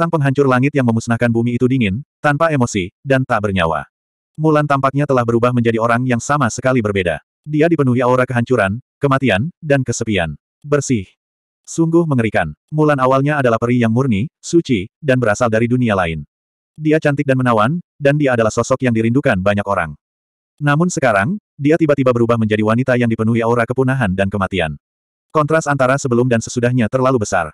Sang penghancur langit yang memusnahkan bumi itu dingin, tanpa emosi, dan tak bernyawa. Mulan tampaknya telah berubah menjadi orang yang sama sekali berbeda. Dia dipenuhi aura kehancuran, kematian, dan kesepian. Bersih. Sungguh mengerikan. Mulan awalnya adalah peri yang murni, suci, dan berasal dari dunia lain. Dia cantik dan menawan, dan dia adalah sosok yang dirindukan banyak orang. Namun sekarang, dia tiba-tiba berubah menjadi wanita yang dipenuhi aura kepunahan dan kematian. Kontras antara sebelum dan sesudahnya terlalu besar.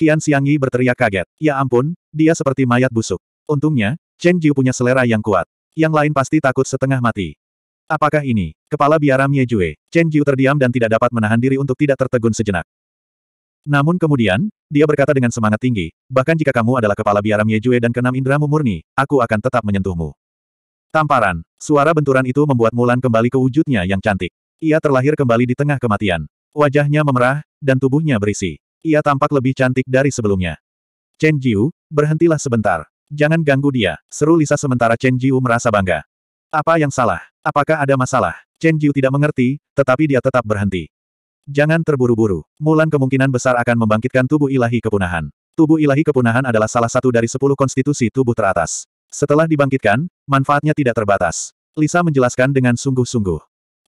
Siang Yi berteriak kaget. Ya ampun, dia seperti mayat busuk. Untungnya, Chen Jiu punya selera yang kuat. Yang lain pasti takut setengah mati. Apakah ini? Kepala biara Mie Jue. Chen Jiu terdiam dan tidak dapat menahan diri untuk tidak tertegun sejenak. Namun kemudian, dia berkata dengan semangat tinggi, bahkan jika kamu adalah kepala biara Mie Jue dan keenam indramu murni, aku akan tetap menyentuhmu. Tamparan. Suara benturan itu membuat Mulan kembali ke wujudnya yang cantik. Ia terlahir kembali di tengah kematian. Wajahnya memerah, dan tubuhnya berisi. Ia tampak lebih cantik dari sebelumnya. Chen Jiu, berhentilah sebentar. Jangan ganggu dia, seru Lisa sementara Chen Jiu merasa bangga. Apa yang salah? Apakah ada masalah? Chen Jiu tidak mengerti, tetapi dia tetap berhenti. Jangan terburu-buru. Mulan kemungkinan besar akan membangkitkan tubuh ilahi kepunahan. Tubuh ilahi kepunahan adalah salah satu dari sepuluh konstitusi tubuh teratas. Setelah dibangkitkan, manfaatnya tidak terbatas. Lisa menjelaskan dengan sungguh-sungguh.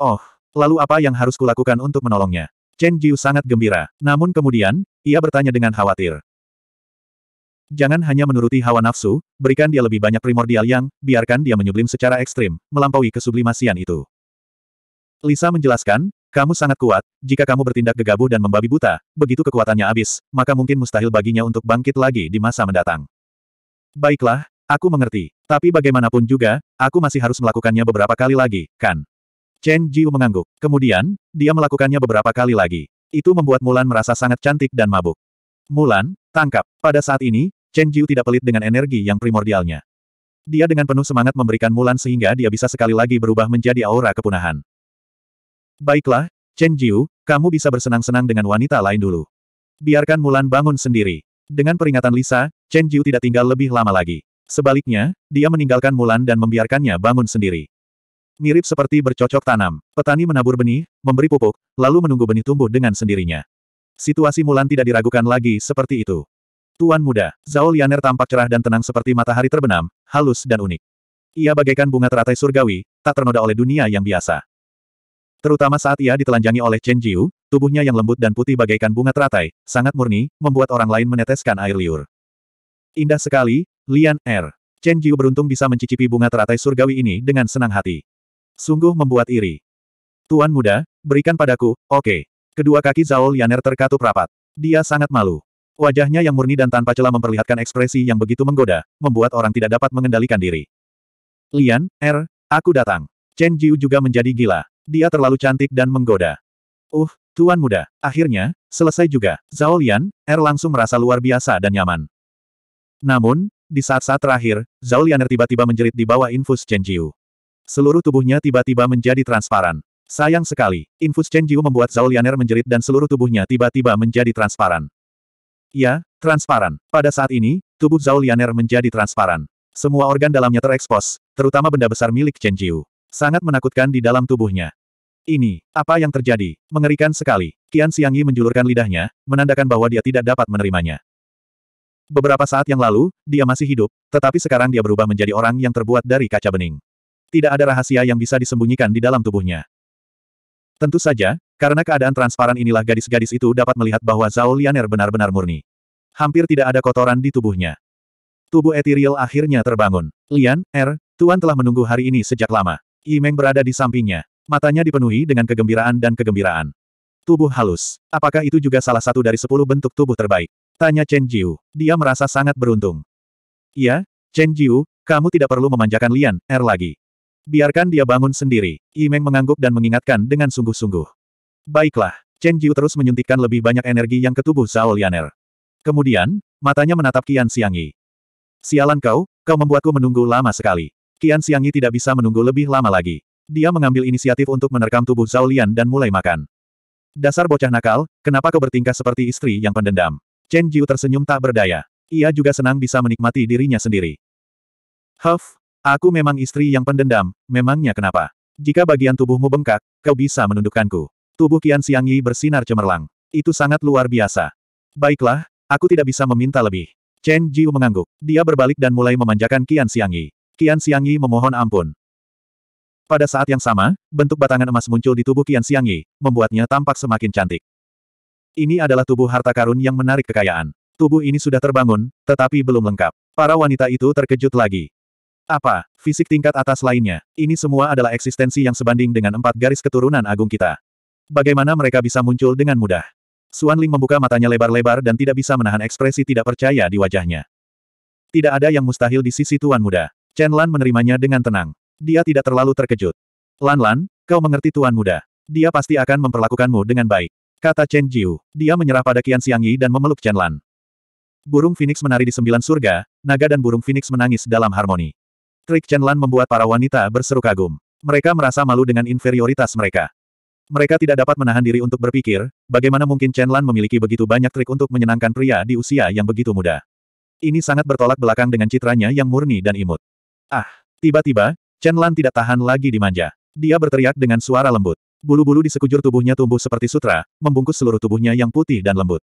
Oh, lalu apa yang harus kulakukan untuk menolongnya? Chen Jiu sangat gembira. Namun kemudian, ia bertanya dengan khawatir. Jangan hanya menuruti hawa nafsu, berikan dia lebih banyak primordial yang, biarkan dia menyublim secara ekstrim, melampaui kesublimasian itu. Lisa menjelaskan, kamu sangat kuat, jika kamu bertindak gegabah dan membabi buta, begitu kekuatannya habis, maka mungkin mustahil baginya untuk bangkit lagi di masa mendatang. Baiklah, aku mengerti. Tapi bagaimanapun juga, aku masih harus melakukannya beberapa kali lagi, kan? Chen Jiu mengangguk. Kemudian, dia melakukannya beberapa kali lagi. Itu membuat Mulan merasa sangat cantik dan mabuk. Mulan, tangkap. Pada saat ini, Chen Jiu tidak pelit dengan energi yang primordialnya. Dia dengan penuh semangat memberikan Mulan sehingga dia bisa sekali lagi berubah menjadi aura kepunahan. Baiklah, Chen Jiu, kamu bisa bersenang-senang dengan wanita lain dulu. Biarkan Mulan bangun sendiri. Dengan peringatan Lisa, Chen Jiu tidak tinggal lebih lama lagi. Sebaliknya, dia meninggalkan Mulan dan membiarkannya bangun sendiri. Mirip seperti bercocok tanam, petani menabur benih, memberi pupuk, lalu menunggu benih tumbuh dengan sendirinya. Situasi Mulan tidak diragukan lagi seperti itu. Tuan muda, Zhao Lianer tampak cerah dan tenang seperti matahari terbenam, halus dan unik. Ia bagaikan bunga teratai surgawi, tak ternoda oleh dunia yang biasa. Terutama saat ia ditelanjangi oleh Chen Jiu, tubuhnya yang lembut dan putih bagaikan bunga teratai, sangat murni, membuat orang lain meneteskan air liur. Indah sekali, Lian Er. Chen Jiu beruntung bisa mencicipi bunga teratai surgawi ini dengan senang hati. Sungguh membuat iri. Tuan muda, berikan padaku, oke. Okay. Kedua kaki Zhao Lianer terkatup rapat. Dia sangat malu. Wajahnya yang murni dan tanpa celah memperlihatkan ekspresi yang begitu menggoda, membuat orang tidak dapat mengendalikan diri. Lian, Er, aku datang. Chen Jiu juga menjadi gila. Dia terlalu cantik dan menggoda. Uh, tuan muda, akhirnya, selesai juga. Zhao Lian, Er langsung merasa luar biasa dan nyaman. Namun, di saat-saat terakhir, Zhao Lianer tiba-tiba menjerit di bawah infus Chen Jiu. Seluruh tubuhnya tiba-tiba menjadi transparan. Sayang sekali, infus Chen Jiu membuat Zhao Lianer menjerit dan seluruh tubuhnya tiba-tiba menjadi transparan. Ya, transparan. Pada saat ini, tubuh Zhao Lianer menjadi transparan. Semua organ dalamnya terekspos, terutama benda besar milik Chen Jiu. Sangat menakutkan di dalam tubuhnya. Ini, apa yang terjadi? Mengerikan sekali. Qian Xiangyi menjulurkan lidahnya, menandakan bahwa dia tidak dapat menerimanya. Beberapa saat yang lalu, dia masih hidup, tetapi sekarang dia berubah menjadi orang yang terbuat dari kaca bening tidak ada rahasia yang bisa disembunyikan di dalam tubuhnya. Tentu saja, karena keadaan transparan inilah gadis-gadis itu dapat melihat bahwa Zhao Lianer benar-benar murni. Hampir tidak ada kotoran di tubuhnya. Tubuh etiril akhirnya terbangun. Lian, Er, Tuan telah menunggu hari ini sejak lama. Meng berada di sampingnya. Matanya dipenuhi dengan kegembiraan dan kegembiraan. Tubuh halus. Apakah itu juga salah satu dari sepuluh bentuk tubuh terbaik? Tanya Chen Jiu. Dia merasa sangat beruntung. Iya, Chen Jiu, kamu tidak perlu memanjakan Lian, Er lagi. Biarkan dia bangun sendiri. Imeng mengangguk dan mengingatkan dengan sungguh-sungguh. Baiklah, Chen Jiu terus menyuntikkan lebih banyak energi yang ke tubuh Zhao Lianer. Kemudian, matanya menatap Qian Xiangyi. Sialan kau, kau membuatku menunggu lama sekali. Qian Xiangyi tidak bisa menunggu lebih lama lagi. Dia mengambil inisiatif untuk menerkam tubuh Zhao Lian dan mulai makan. Dasar bocah nakal, kenapa kau bertingkah seperti istri yang pendendam? Chen Jiu tersenyum tak berdaya. Ia juga senang bisa menikmati dirinya sendiri. Huff, Aku memang istri yang pendendam, memangnya kenapa? Jika bagian tubuhmu bengkak, kau bisa menundukkanku. Tubuh Kian Siang Yi bersinar cemerlang. Itu sangat luar biasa. Baiklah, aku tidak bisa meminta lebih. Chen Jiu mengangguk. Dia berbalik dan mulai memanjakan Kian Siang Yi. Kian Siang Yi memohon ampun. Pada saat yang sama, bentuk batangan emas muncul di tubuh Kian Siang Yi, membuatnya tampak semakin cantik. Ini adalah tubuh harta karun yang menarik kekayaan. Tubuh ini sudah terbangun, tetapi belum lengkap. Para wanita itu terkejut lagi. Apa, fisik tingkat atas lainnya, ini semua adalah eksistensi yang sebanding dengan empat garis keturunan agung kita. Bagaimana mereka bisa muncul dengan mudah? Suan Ling membuka matanya lebar-lebar dan tidak bisa menahan ekspresi tidak percaya di wajahnya. Tidak ada yang mustahil di sisi Tuan Muda. Chen Lan menerimanya dengan tenang. Dia tidak terlalu terkejut. Lan Lan, kau mengerti Tuan Muda. Dia pasti akan memperlakukanmu dengan baik. Kata Chen Jiu. Dia menyerah pada Qian Yi dan memeluk Chen Lan. Burung Phoenix menari di sembilan surga, naga dan burung Phoenix menangis dalam harmoni. Trik Chen Lan membuat para wanita berseru kagum. Mereka merasa malu dengan inferioritas mereka. Mereka tidak dapat menahan diri untuk berpikir, bagaimana mungkin Chen Lan memiliki begitu banyak trik untuk menyenangkan pria di usia yang begitu muda. Ini sangat bertolak belakang dengan citranya yang murni dan imut. Ah, tiba-tiba, Chen Lan tidak tahan lagi dimanja. Dia berteriak dengan suara lembut. Bulu-bulu di sekujur tubuhnya tumbuh seperti sutra, membungkus seluruh tubuhnya yang putih dan lembut.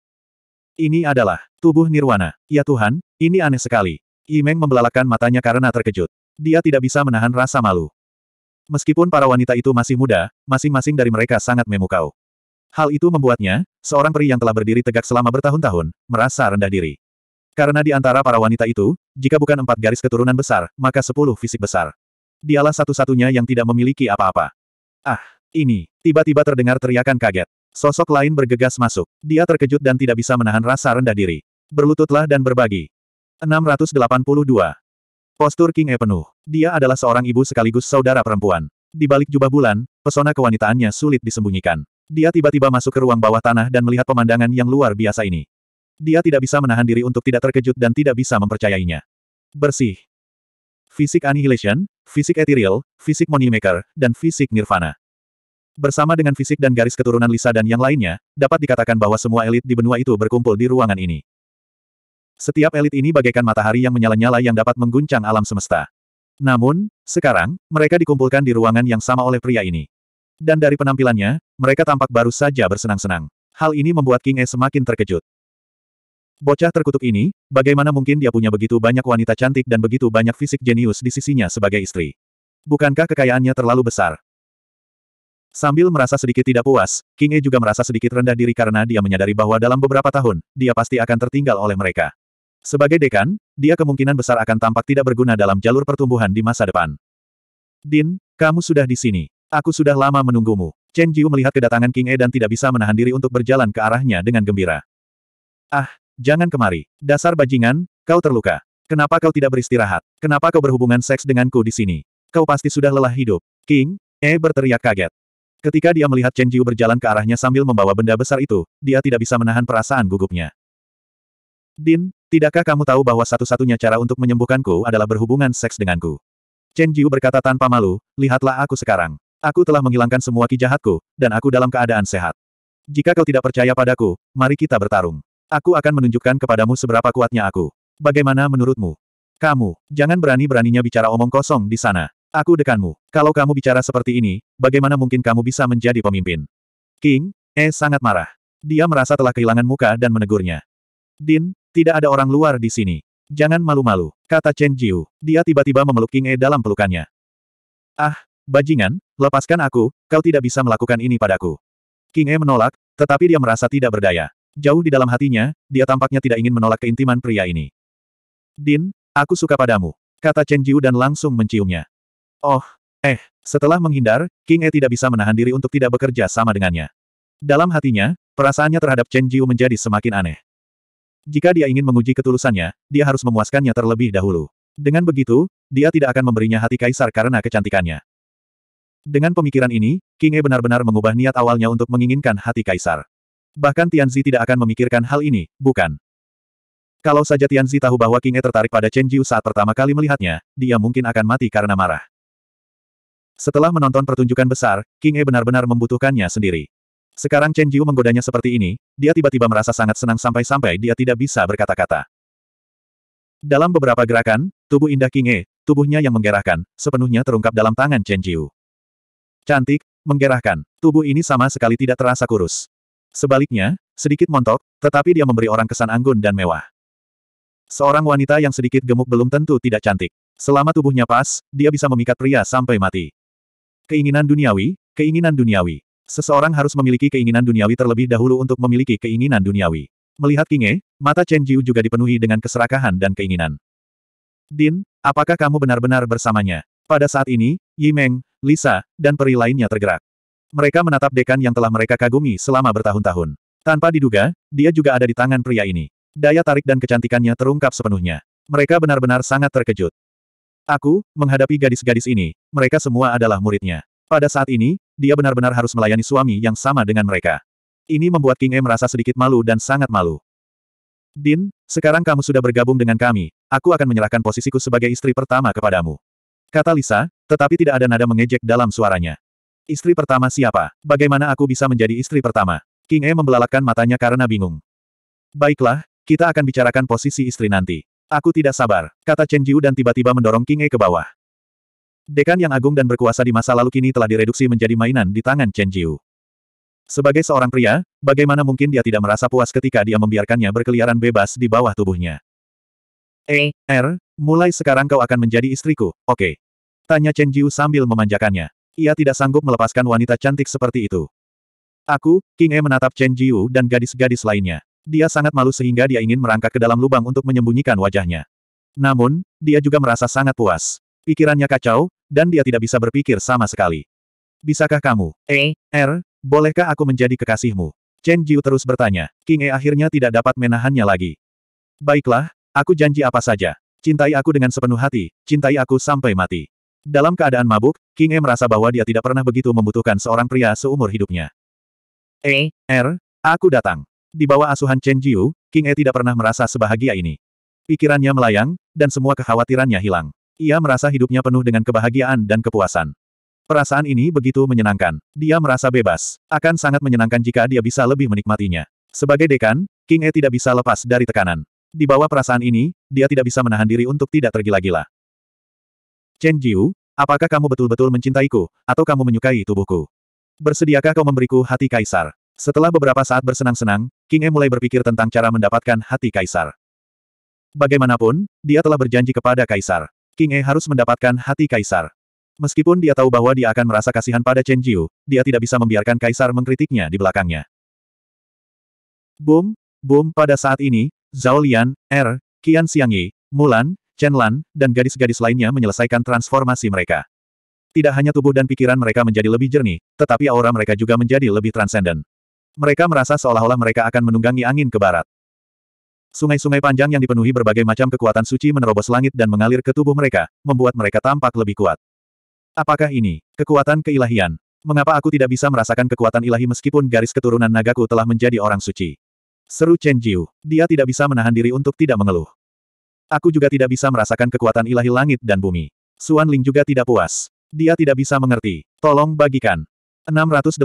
Ini adalah tubuh Nirwana. Ya Tuhan, ini aneh sekali. Yimeng membelalakan matanya karena terkejut. Dia tidak bisa menahan rasa malu. Meskipun para wanita itu masih muda, masing-masing dari mereka sangat memukau. Hal itu membuatnya, seorang peri yang telah berdiri tegak selama bertahun-tahun, merasa rendah diri. Karena di antara para wanita itu, jika bukan empat garis keturunan besar, maka sepuluh fisik besar. Dialah satu-satunya yang tidak memiliki apa-apa. Ah, ini, tiba-tiba terdengar teriakan kaget. Sosok lain bergegas masuk. Dia terkejut dan tidak bisa menahan rasa rendah diri. Berlututlah dan berbagi. 682. Postur King E penuh. Dia adalah seorang ibu sekaligus saudara perempuan. Di balik jubah bulan, pesona kewanitaannya sulit disembunyikan. Dia tiba-tiba masuk ke ruang bawah tanah dan melihat pemandangan yang luar biasa ini. Dia tidak bisa menahan diri untuk tidak terkejut dan tidak bisa mempercayainya. Bersih. Fisik Annihilation, Fisik Ethereal, Fisik Moneymaker, dan Fisik Nirvana. Bersama dengan fisik dan garis keturunan Lisa dan yang lainnya, dapat dikatakan bahwa semua elit di benua itu berkumpul di ruangan ini. Setiap elit ini bagaikan matahari yang menyala-nyala yang dapat mengguncang alam semesta. Namun, sekarang, mereka dikumpulkan di ruangan yang sama oleh pria ini. Dan dari penampilannya, mereka tampak baru saja bersenang-senang. Hal ini membuat King E semakin terkejut. Bocah terkutuk ini, bagaimana mungkin dia punya begitu banyak wanita cantik dan begitu banyak fisik jenius di sisinya sebagai istri? Bukankah kekayaannya terlalu besar? Sambil merasa sedikit tidak puas, King E juga merasa sedikit rendah diri karena dia menyadari bahwa dalam beberapa tahun, dia pasti akan tertinggal oleh mereka. Sebagai dekan, dia kemungkinan besar akan tampak tidak berguna dalam jalur pertumbuhan di masa depan. Din, kamu sudah di sini. Aku sudah lama menunggumu. Chen Jiu melihat kedatangan King E dan tidak bisa menahan diri untuk berjalan ke arahnya dengan gembira. Ah, jangan kemari. Dasar bajingan, kau terluka. Kenapa kau tidak beristirahat? Kenapa kau berhubungan seks denganku di sini? Kau pasti sudah lelah hidup. King, E berteriak kaget. Ketika dia melihat Chen Jiu berjalan ke arahnya sambil membawa benda besar itu, dia tidak bisa menahan perasaan gugupnya. Din, tidakkah kamu tahu bahwa satu-satunya cara untuk menyembuhkanku adalah berhubungan seks denganku? Chen Jiu berkata tanpa malu, lihatlah aku sekarang. Aku telah menghilangkan semua kijahatku, dan aku dalam keadaan sehat. Jika kau tidak percaya padaku, mari kita bertarung. Aku akan menunjukkan kepadamu seberapa kuatnya aku. Bagaimana menurutmu? Kamu, jangan berani-beraninya bicara omong kosong di sana. Aku dekanmu. Kalau kamu bicara seperti ini, bagaimana mungkin kamu bisa menjadi pemimpin? King, eh, sangat marah. Dia merasa telah kehilangan muka dan menegurnya. Din, tidak ada orang luar di sini. Jangan malu-malu, kata Chen Jiu. Dia tiba-tiba memeluk King E dalam pelukannya. Ah, bajingan, lepaskan aku, kau tidak bisa melakukan ini padaku. King E menolak, tetapi dia merasa tidak berdaya. Jauh di dalam hatinya, dia tampaknya tidak ingin menolak keintiman pria ini. Din, aku suka padamu, kata Chen Jiu dan langsung menciumnya. Oh, eh, setelah menghindar, King E tidak bisa menahan diri untuk tidak bekerja sama dengannya. Dalam hatinya, perasaannya terhadap Chen Jiu menjadi semakin aneh. Jika dia ingin menguji ketulusannya, dia harus memuaskannya terlebih dahulu. Dengan begitu, dia tidak akan memberinya hati kaisar karena kecantikannya. Dengan pemikiran ini, King E benar-benar mengubah niat awalnya untuk menginginkan hati kaisar. Bahkan Tianzi tidak akan memikirkan hal ini, bukan? Kalau saja Tianzi tahu bahwa King E tertarik pada Chen Jiu saat pertama kali melihatnya, dia mungkin akan mati karena marah. Setelah menonton pertunjukan besar, King E benar-benar membutuhkannya sendiri. Sekarang Chen Jiu menggodanya seperti ini, dia tiba-tiba merasa sangat senang sampai-sampai dia tidak bisa berkata-kata. Dalam beberapa gerakan, tubuh indah Kinge, tubuhnya yang menggerahkan, sepenuhnya terungkap dalam tangan Chen Jiu. Cantik, menggerahkan, tubuh ini sama sekali tidak terasa kurus. Sebaliknya, sedikit montok, tetapi dia memberi orang kesan anggun dan mewah. Seorang wanita yang sedikit gemuk belum tentu tidak cantik. Selama tubuhnya pas, dia bisa memikat pria sampai mati. Keinginan duniawi, keinginan duniawi. Seseorang harus memiliki keinginan duniawi terlebih dahulu untuk memiliki keinginan duniawi. Melihat Kinge, mata Chen Jiu juga dipenuhi dengan keserakahan dan keinginan. Din, apakah kamu benar-benar bersamanya? Pada saat ini, Yi Meng, Lisa, dan peri lainnya tergerak. Mereka menatap dekan yang telah mereka kagumi selama bertahun-tahun. Tanpa diduga, dia juga ada di tangan pria ini. Daya tarik dan kecantikannya terungkap sepenuhnya. Mereka benar-benar sangat terkejut. Aku, menghadapi gadis-gadis ini, mereka semua adalah muridnya. Pada saat ini, dia benar-benar harus melayani suami yang sama dengan mereka. Ini membuat King E merasa sedikit malu dan sangat malu. Din, sekarang kamu sudah bergabung dengan kami, aku akan menyerahkan posisiku sebagai istri pertama kepadamu. Kata Lisa, tetapi tidak ada nada mengejek dalam suaranya. Istri pertama siapa? Bagaimana aku bisa menjadi istri pertama? King E membelalakan matanya karena bingung. Baiklah, kita akan bicarakan posisi istri nanti. Aku tidak sabar, kata Chen Jiu dan tiba-tiba mendorong King E ke bawah. Dekan yang agung dan berkuasa di masa lalu kini telah direduksi menjadi mainan di tangan Chen Jiu. Sebagai seorang pria, bagaimana mungkin dia tidak merasa puas ketika dia membiarkannya berkeliaran bebas di bawah tubuhnya? Eh. Er, mulai sekarang kau akan menjadi istriku, oke. Okay. Tanya Chen Jiu sambil memanjakannya. Ia tidak sanggup melepaskan wanita cantik seperti itu. Aku, King E menatap Chen Jiu dan gadis-gadis lainnya. Dia sangat malu sehingga dia ingin merangkak ke dalam lubang untuk menyembunyikan wajahnya. Namun, dia juga merasa sangat puas. Pikirannya kacau, dan dia tidak bisa berpikir sama sekali. Bisakah kamu? Eh? Er, bolehkah aku menjadi kekasihmu? Chen Jiu terus bertanya. King E akhirnya tidak dapat menahannya lagi. Baiklah, aku janji apa saja. Cintai aku dengan sepenuh hati, cintai aku sampai mati. Dalam keadaan mabuk, King E merasa bahwa dia tidak pernah begitu membutuhkan seorang pria seumur hidupnya. Eh? Er, aku datang. Di bawah asuhan Chen Jiu, King E tidak pernah merasa sebahagia ini. Pikirannya melayang, dan semua kekhawatirannya hilang. Ia merasa hidupnya penuh dengan kebahagiaan dan kepuasan. Perasaan ini begitu menyenangkan. Dia merasa bebas. Akan sangat menyenangkan jika dia bisa lebih menikmatinya. Sebagai dekan, King E tidak bisa lepas dari tekanan. Di bawah perasaan ini, dia tidak bisa menahan diri untuk tidak tergila-gila. Chen Jiu, apakah kamu betul-betul mencintaiku, atau kamu menyukai tubuhku? Bersediakah kau memberiku hati kaisar? Setelah beberapa saat bersenang-senang, King E mulai berpikir tentang cara mendapatkan hati kaisar. Bagaimanapun, dia telah berjanji kepada kaisar. King E harus mendapatkan hati kaisar. Meskipun dia tahu bahwa dia akan merasa kasihan pada Chen Jiu, dia tidak bisa membiarkan kaisar mengkritiknya di belakangnya. Boom, boom pada saat ini, Zhao Lian, Er, Qian Xiangyi, Mulan, Chen Lan, dan gadis-gadis lainnya menyelesaikan transformasi mereka. Tidak hanya tubuh dan pikiran mereka menjadi lebih jernih, tetapi aura mereka juga menjadi lebih transenden. Mereka merasa seolah-olah mereka akan menunggangi angin ke barat. Sungai-sungai panjang yang dipenuhi berbagai macam kekuatan suci menerobos langit dan mengalir ke tubuh mereka, membuat mereka tampak lebih kuat. Apakah ini kekuatan keilahian? Mengapa aku tidak bisa merasakan kekuatan ilahi meskipun garis keturunan nagaku telah menjadi orang suci? Seru Chen Jiu. Dia tidak bisa menahan diri untuk tidak mengeluh. Aku juga tidak bisa merasakan kekuatan ilahi langit dan bumi. Suan Ling juga tidak puas. Dia tidak bisa mengerti. Tolong bagikan. 683.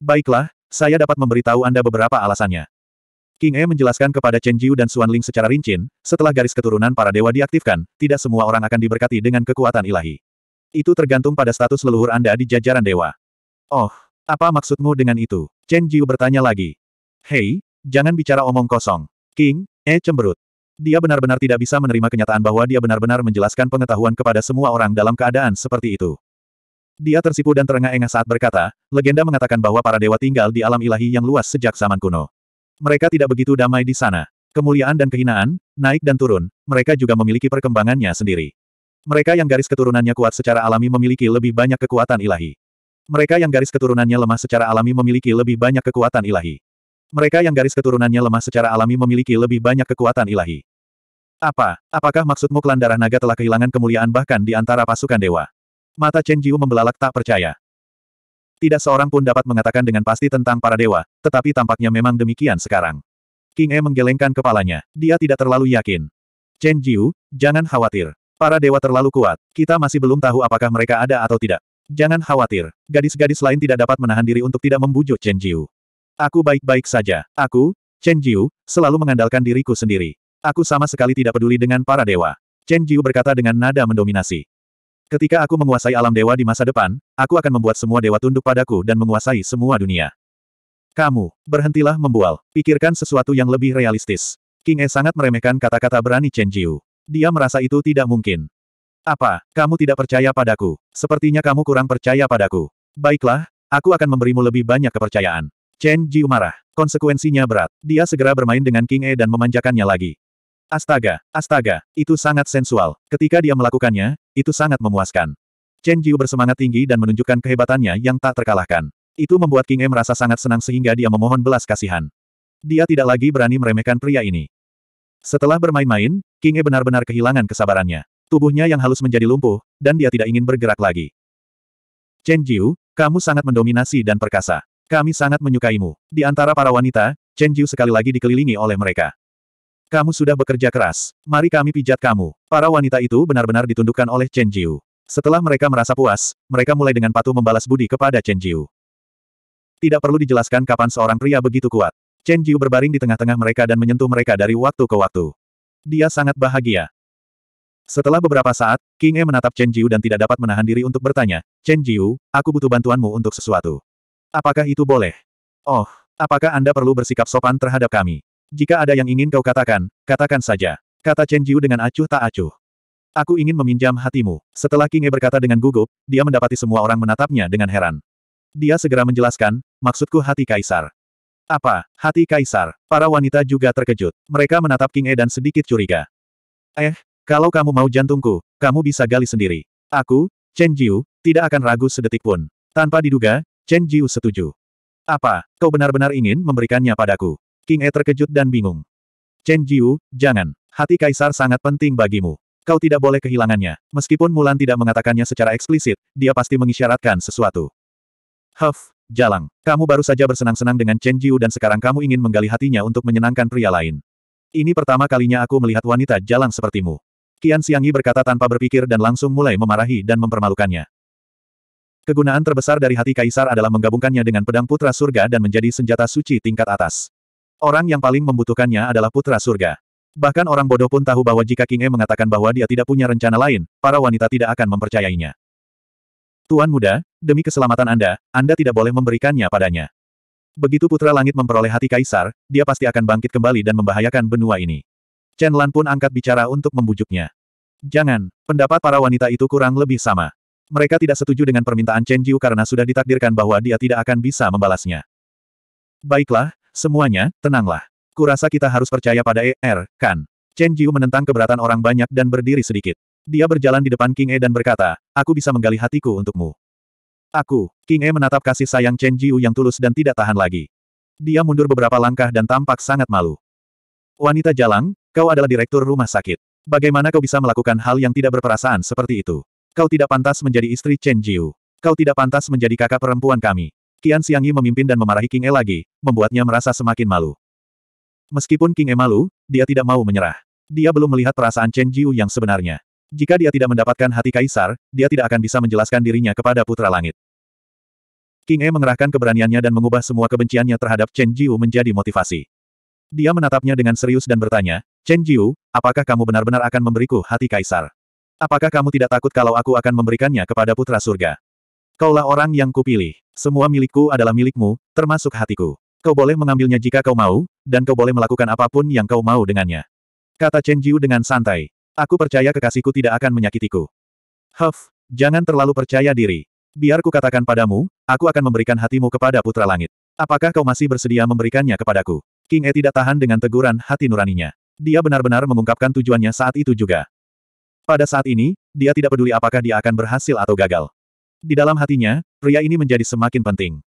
Baiklah, saya dapat memberitahu Anda beberapa alasannya. King E menjelaskan kepada Chen Jiu dan Xuan Ling secara rinci, setelah garis keturunan para dewa diaktifkan, tidak semua orang akan diberkati dengan kekuatan ilahi. Itu tergantung pada status leluhur Anda di jajaran dewa. Oh, apa maksudmu dengan itu? Chen Jiu bertanya lagi. Hei, jangan bicara omong kosong. King, E cemberut. Dia benar-benar tidak bisa menerima kenyataan bahwa dia benar-benar menjelaskan pengetahuan kepada semua orang dalam keadaan seperti itu. Dia tersipu dan terengah-engah saat berkata, legenda mengatakan bahwa para dewa tinggal di alam ilahi yang luas sejak zaman kuno. Mereka tidak begitu damai di sana. Kemuliaan dan kehinaan, naik dan turun, mereka juga memiliki perkembangannya sendiri. Mereka yang garis keturunannya kuat secara alami memiliki lebih banyak kekuatan ilahi. Mereka yang garis keturunannya lemah secara alami memiliki lebih banyak kekuatan ilahi. Mereka yang garis keturunannya lemah secara alami memiliki lebih banyak kekuatan ilahi. Apa? Apakah maksudmu klan darah naga telah kehilangan kemuliaan bahkan di antara pasukan dewa? Mata Chen Jiu membelalak tak percaya. Tidak seorang pun dapat mengatakan dengan pasti tentang para dewa, tetapi tampaknya memang demikian sekarang. King E menggelengkan kepalanya. Dia tidak terlalu yakin. Chen Jiu, jangan khawatir. Para dewa terlalu kuat. Kita masih belum tahu apakah mereka ada atau tidak. Jangan khawatir. Gadis-gadis lain tidak dapat menahan diri untuk tidak membujuk Chen Jiu. Aku baik-baik saja. Aku, Chen Jiu, selalu mengandalkan diriku sendiri. Aku sama sekali tidak peduli dengan para dewa. Chen Jiu berkata dengan nada mendominasi. Ketika aku menguasai alam dewa di masa depan, aku akan membuat semua dewa tunduk padaku dan menguasai semua dunia. Kamu, berhentilah membual. Pikirkan sesuatu yang lebih realistis. King E sangat meremehkan kata-kata berani Chen Jiu. Dia merasa itu tidak mungkin. Apa, kamu tidak percaya padaku? Sepertinya kamu kurang percaya padaku. Baiklah, aku akan memberimu lebih banyak kepercayaan. Chen Jiu marah. Konsekuensinya berat. Dia segera bermain dengan King E dan memanjakannya lagi. Astaga, astaga, itu sangat sensual. Ketika dia melakukannya, itu sangat memuaskan. Chen Jiu bersemangat tinggi dan menunjukkan kehebatannya yang tak terkalahkan. Itu membuat King E merasa sangat senang sehingga dia memohon belas kasihan. Dia tidak lagi berani meremehkan pria ini. Setelah bermain-main, King E benar-benar kehilangan kesabarannya. Tubuhnya yang halus menjadi lumpuh, dan dia tidak ingin bergerak lagi. Chen Jiu, kamu sangat mendominasi dan perkasa. Kami sangat menyukaimu. Di antara para wanita, Chen Jiu sekali lagi dikelilingi oleh mereka. Kamu sudah bekerja keras. Mari kami pijat kamu. Para wanita itu benar-benar ditundukkan oleh Chen Jiu. Setelah mereka merasa puas, mereka mulai dengan patuh membalas budi kepada Chen Jiu. Tidak perlu dijelaskan kapan seorang pria begitu kuat. Chen Jiu berbaring di tengah-tengah mereka dan menyentuh mereka dari waktu ke waktu. Dia sangat bahagia. Setelah beberapa saat, King E menatap Chen Jiu dan tidak dapat menahan diri untuk bertanya, Chen Jiu, aku butuh bantuanmu untuk sesuatu. Apakah itu boleh? Oh, apakah Anda perlu bersikap sopan terhadap kami? Jika ada yang ingin kau katakan, katakan saja. Kata Chen Jiu dengan acuh tak acuh. Aku ingin meminjam hatimu. Setelah King Kinge berkata dengan gugup, dia mendapati semua orang menatapnya dengan heran. Dia segera menjelaskan, maksudku hati kaisar. Apa, hati kaisar? Para wanita juga terkejut. Mereka menatap King E dan sedikit curiga. Eh, kalau kamu mau jantungku, kamu bisa gali sendiri. Aku, Chen Jiu, tidak akan ragu sedetik pun. Tanpa diduga, Chen Jiu setuju. Apa, kau benar-benar ingin memberikannya padaku? King E terkejut dan bingung. Chen Jiu, jangan. Hati kaisar sangat penting bagimu. Kau tidak boleh kehilangannya. Meskipun Mulan tidak mengatakannya secara eksplisit, dia pasti mengisyaratkan sesuatu. Huff, Jalang. Kamu baru saja bersenang-senang dengan Chen Jiu dan sekarang kamu ingin menggali hatinya untuk menyenangkan pria lain. Ini pertama kalinya aku melihat wanita jalang sepertimu. Kian Siangi berkata tanpa berpikir dan langsung mulai memarahi dan mempermalukannya. Kegunaan terbesar dari hati kaisar adalah menggabungkannya dengan pedang putra surga dan menjadi senjata suci tingkat atas. Orang yang paling membutuhkannya adalah putra surga. Bahkan orang bodoh pun tahu bahwa jika King E mengatakan bahwa dia tidak punya rencana lain, para wanita tidak akan mempercayainya. Tuan muda, demi keselamatan Anda, Anda tidak boleh memberikannya padanya. Begitu Putra Langit memperoleh hati Kaisar, dia pasti akan bangkit kembali dan membahayakan benua ini. Chen Lan pun angkat bicara untuk membujuknya. Jangan, pendapat para wanita itu kurang lebih sama. Mereka tidak setuju dengan permintaan Chen Jiu karena sudah ditakdirkan bahwa dia tidak akan bisa membalasnya. Baiklah, Semuanya, tenanglah. Kurasa kita harus percaya pada E.R., kan? Chen Jiu menentang keberatan orang banyak dan berdiri sedikit. Dia berjalan di depan King E dan berkata, aku bisa menggali hatiku untukmu. Aku, King E menatap kasih sayang Chen Jiu yang tulus dan tidak tahan lagi. Dia mundur beberapa langkah dan tampak sangat malu. Wanita jalang, kau adalah direktur rumah sakit. Bagaimana kau bisa melakukan hal yang tidak berperasaan seperti itu? Kau tidak pantas menjadi istri Chen Jiu. Kau tidak pantas menjadi kakak perempuan kami. Qian Xiangyi memimpin dan memarahi King E lagi, membuatnya merasa semakin malu. Meskipun King E malu, dia tidak mau menyerah. Dia belum melihat perasaan Chen Jiu yang sebenarnya. Jika dia tidak mendapatkan hati kaisar, dia tidak akan bisa menjelaskan dirinya kepada Putra Langit. King E mengerahkan keberaniannya dan mengubah semua kebenciannya terhadap Chen Jiu menjadi motivasi. Dia menatapnya dengan serius dan bertanya, Chen Jiu, apakah kamu benar-benar akan memberiku hati kaisar? Apakah kamu tidak takut kalau aku akan memberikannya kepada putra surga? Kaulah orang yang kupilih. Semua milikku adalah milikmu, termasuk hatiku. Kau boleh mengambilnya jika kau mau, dan kau boleh melakukan apapun yang kau mau dengannya. Kata Chen Jiu dengan santai. Aku percaya kekasihku tidak akan menyakitiku. Huff, jangan terlalu percaya diri. Biar ku katakan padamu, aku akan memberikan hatimu kepada Putra Langit. Apakah kau masih bersedia memberikannya kepadaku? King E tidak tahan dengan teguran hati nuraninya. Dia benar-benar mengungkapkan tujuannya saat itu juga. Pada saat ini, dia tidak peduli apakah dia akan berhasil atau gagal. Di dalam hatinya, pria ini menjadi semakin penting.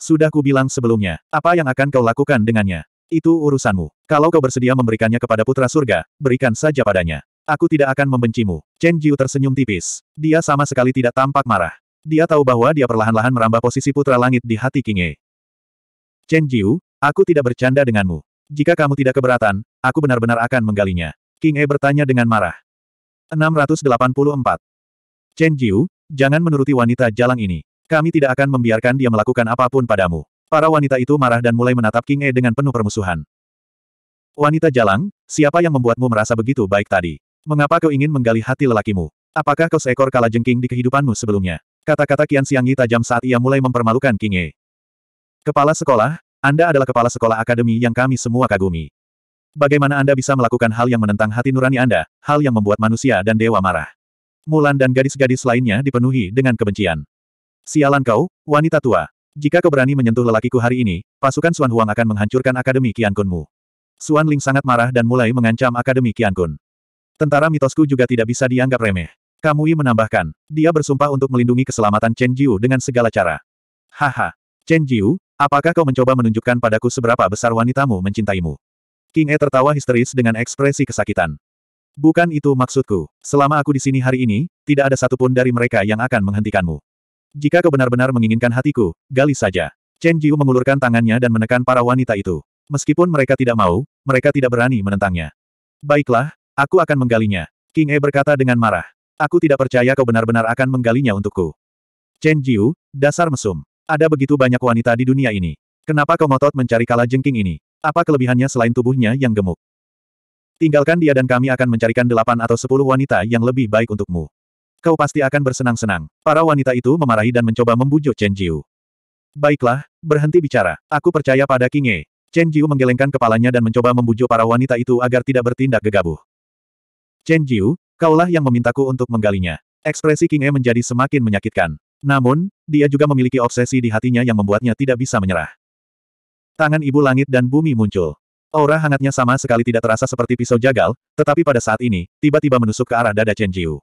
Sudah kubilang sebelumnya, apa yang akan kau lakukan dengannya? Itu urusanmu. Kalau kau bersedia memberikannya kepada putra surga, berikan saja padanya. Aku tidak akan membencimu. Chen Jiu tersenyum tipis. Dia sama sekali tidak tampak marah. Dia tahu bahwa dia perlahan-lahan merambah posisi putra langit di hati King E. Chen Jiu, aku tidak bercanda denganmu. Jika kamu tidak keberatan, aku benar-benar akan menggalinya. King E bertanya dengan marah. 684. Chen Jiu, Jangan menuruti wanita jalang ini. Kami tidak akan membiarkan dia melakukan apapun padamu. Para wanita itu marah dan mulai menatap King E dengan penuh permusuhan. Wanita jalang, siapa yang membuatmu merasa begitu baik tadi? Mengapa kau ingin menggali hati lelakimu? Apakah kau seekor kala jengking di kehidupanmu sebelumnya? Kata-kata Siang Yi tajam saat ia mulai mempermalukan King E. Kepala sekolah, Anda adalah kepala sekolah akademi yang kami semua kagumi. Bagaimana Anda bisa melakukan hal yang menentang hati nurani Anda, hal yang membuat manusia dan dewa marah? Mulan dan gadis-gadis lainnya dipenuhi dengan kebencian. Sialan kau, wanita tua. Jika kau berani menyentuh lelakiku hari ini, pasukan Suan Huang akan menghancurkan Akademi Kiankunmu. Suan Ling sangat marah dan mulai mengancam Akademi Kiankun. Tentara mitosku juga tidak bisa dianggap remeh. Kamui menambahkan, dia bersumpah untuk melindungi keselamatan Chen Jiu dengan segala cara. Haha, Chen Jiu, apakah kau mencoba menunjukkan padaku seberapa besar wanitamu mencintaimu? King E tertawa histeris dengan ekspresi kesakitan. Bukan itu maksudku. Selama aku di sini hari ini, tidak ada satupun dari mereka yang akan menghentikanmu. Jika kau benar-benar menginginkan hatiku, gali saja. Chen Jiu mengulurkan tangannya dan menekan para wanita itu. Meskipun mereka tidak mau, mereka tidak berani menentangnya. Baiklah, aku akan menggalinya. King E berkata dengan marah. Aku tidak percaya kau benar-benar akan menggalinya untukku. Chen Jiu, dasar mesum. Ada begitu banyak wanita di dunia ini. Kenapa kau ngotot mencari kala jengking ini? Apa kelebihannya selain tubuhnya yang gemuk? Tinggalkan dia dan kami akan mencarikan delapan atau sepuluh wanita yang lebih baik untukmu. Kau pasti akan bersenang-senang. Para wanita itu memarahi dan mencoba membujuk Chen Jiu. Baiklah, berhenti bicara. Aku percaya pada King E. Chen Jiu menggelengkan kepalanya dan mencoba membujuk para wanita itu agar tidak bertindak gegabah. Chen Jiu, kaulah yang memintaku untuk menggalinya. Ekspresi King E menjadi semakin menyakitkan. Namun, dia juga memiliki obsesi di hatinya yang membuatnya tidak bisa menyerah. Tangan ibu langit dan bumi muncul. Aura hangatnya sama sekali tidak terasa seperti pisau jagal, tetapi pada saat ini, tiba-tiba menusuk ke arah dada Chen Jiu.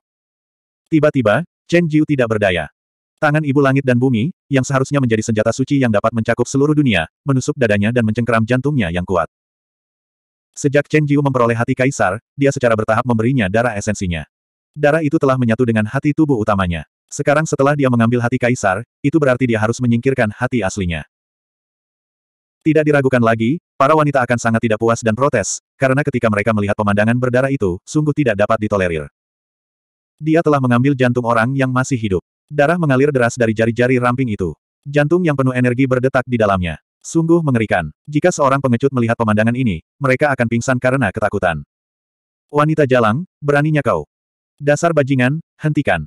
Tiba-tiba, Chen Jiu tidak berdaya. Tangan ibu langit dan bumi, yang seharusnya menjadi senjata suci yang dapat mencakup seluruh dunia, menusuk dadanya dan mencengkeram jantungnya yang kuat. Sejak Chen Jiu memperoleh hati kaisar, dia secara bertahap memberinya darah esensinya. Darah itu telah menyatu dengan hati tubuh utamanya. Sekarang setelah dia mengambil hati kaisar, itu berarti dia harus menyingkirkan hati aslinya. Tidak diragukan lagi, para wanita akan sangat tidak puas dan protes, karena ketika mereka melihat pemandangan berdarah itu, sungguh tidak dapat ditolerir. Dia telah mengambil jantung orang yang masih hidup. Darah mengalir deras dari jari-jari ramping itu. Jantung yang penuh energi berdetak di dalamnya. Sungguh mengerikan. Jika seorang pengecut melihat pemandangan ini, mereka akan pingsan karena ketakutan. Wanita jalang, beraninya kau. Dasar bajingan, hentikan.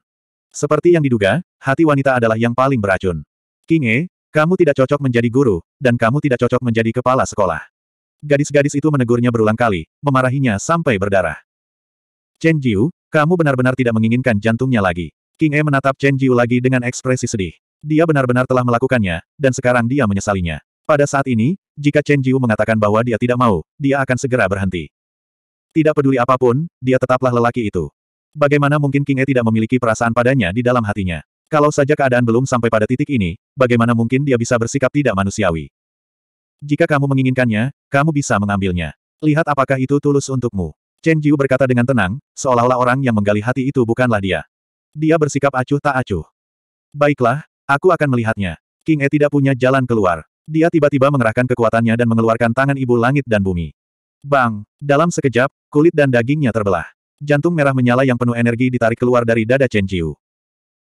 Seperti yang diduga, hati wanita adalah yang paling beracun. Kinge, kamu tidak cocok menjadi guru, dan kamu tidak cocok menjadi kepala sekolah. Gadis-gadis itu menegurnya berulang kali, memarahinya sampai berdarah. Chen Jiu, kamu benar-benar tidak menginginkan jantungnya lagi. King E menatap Chen Jiu lagi dengan ekspresi sedih. Dia benar-benar telah melakukannya, dan sekarang dia menyesalinya. Pada saat ini, jika Chen Jiu mengatakan bahwa dia tidak mau, dia akan segera berhenti. Tidak peduli apapun, dia tetaplah lelaki itu. Bagaimana mungkin King E tidak memiliki perasaan padanya di dalam hatinya? Kalau saja keadaan belum sampai pada titik ini, bagaimana mungkin dia bisa bersikap tidak manusiawi? Jika kamu menginginkannya, kamu bisa mengambilnya. Lihat apakah itu tulus untukmu. Chen Jiu berkata dengan tenang, seolah-olah orang yang menggali hati itu bukanlah dia. Dia bersikap acuh tak acuh. Baiklah, aku akan melihatnya. King E tidak punya jalan keluar. Dia tiba-tiba mengerahkan kekuatannya dan mengeluarkan tangan ibu langit dan bumi. Bang! Dalam sekejap, kulit dan dagingnya terbelah. Jantung merah menyala yang penuh energi ditarik keluar dari dada Chen Jiu.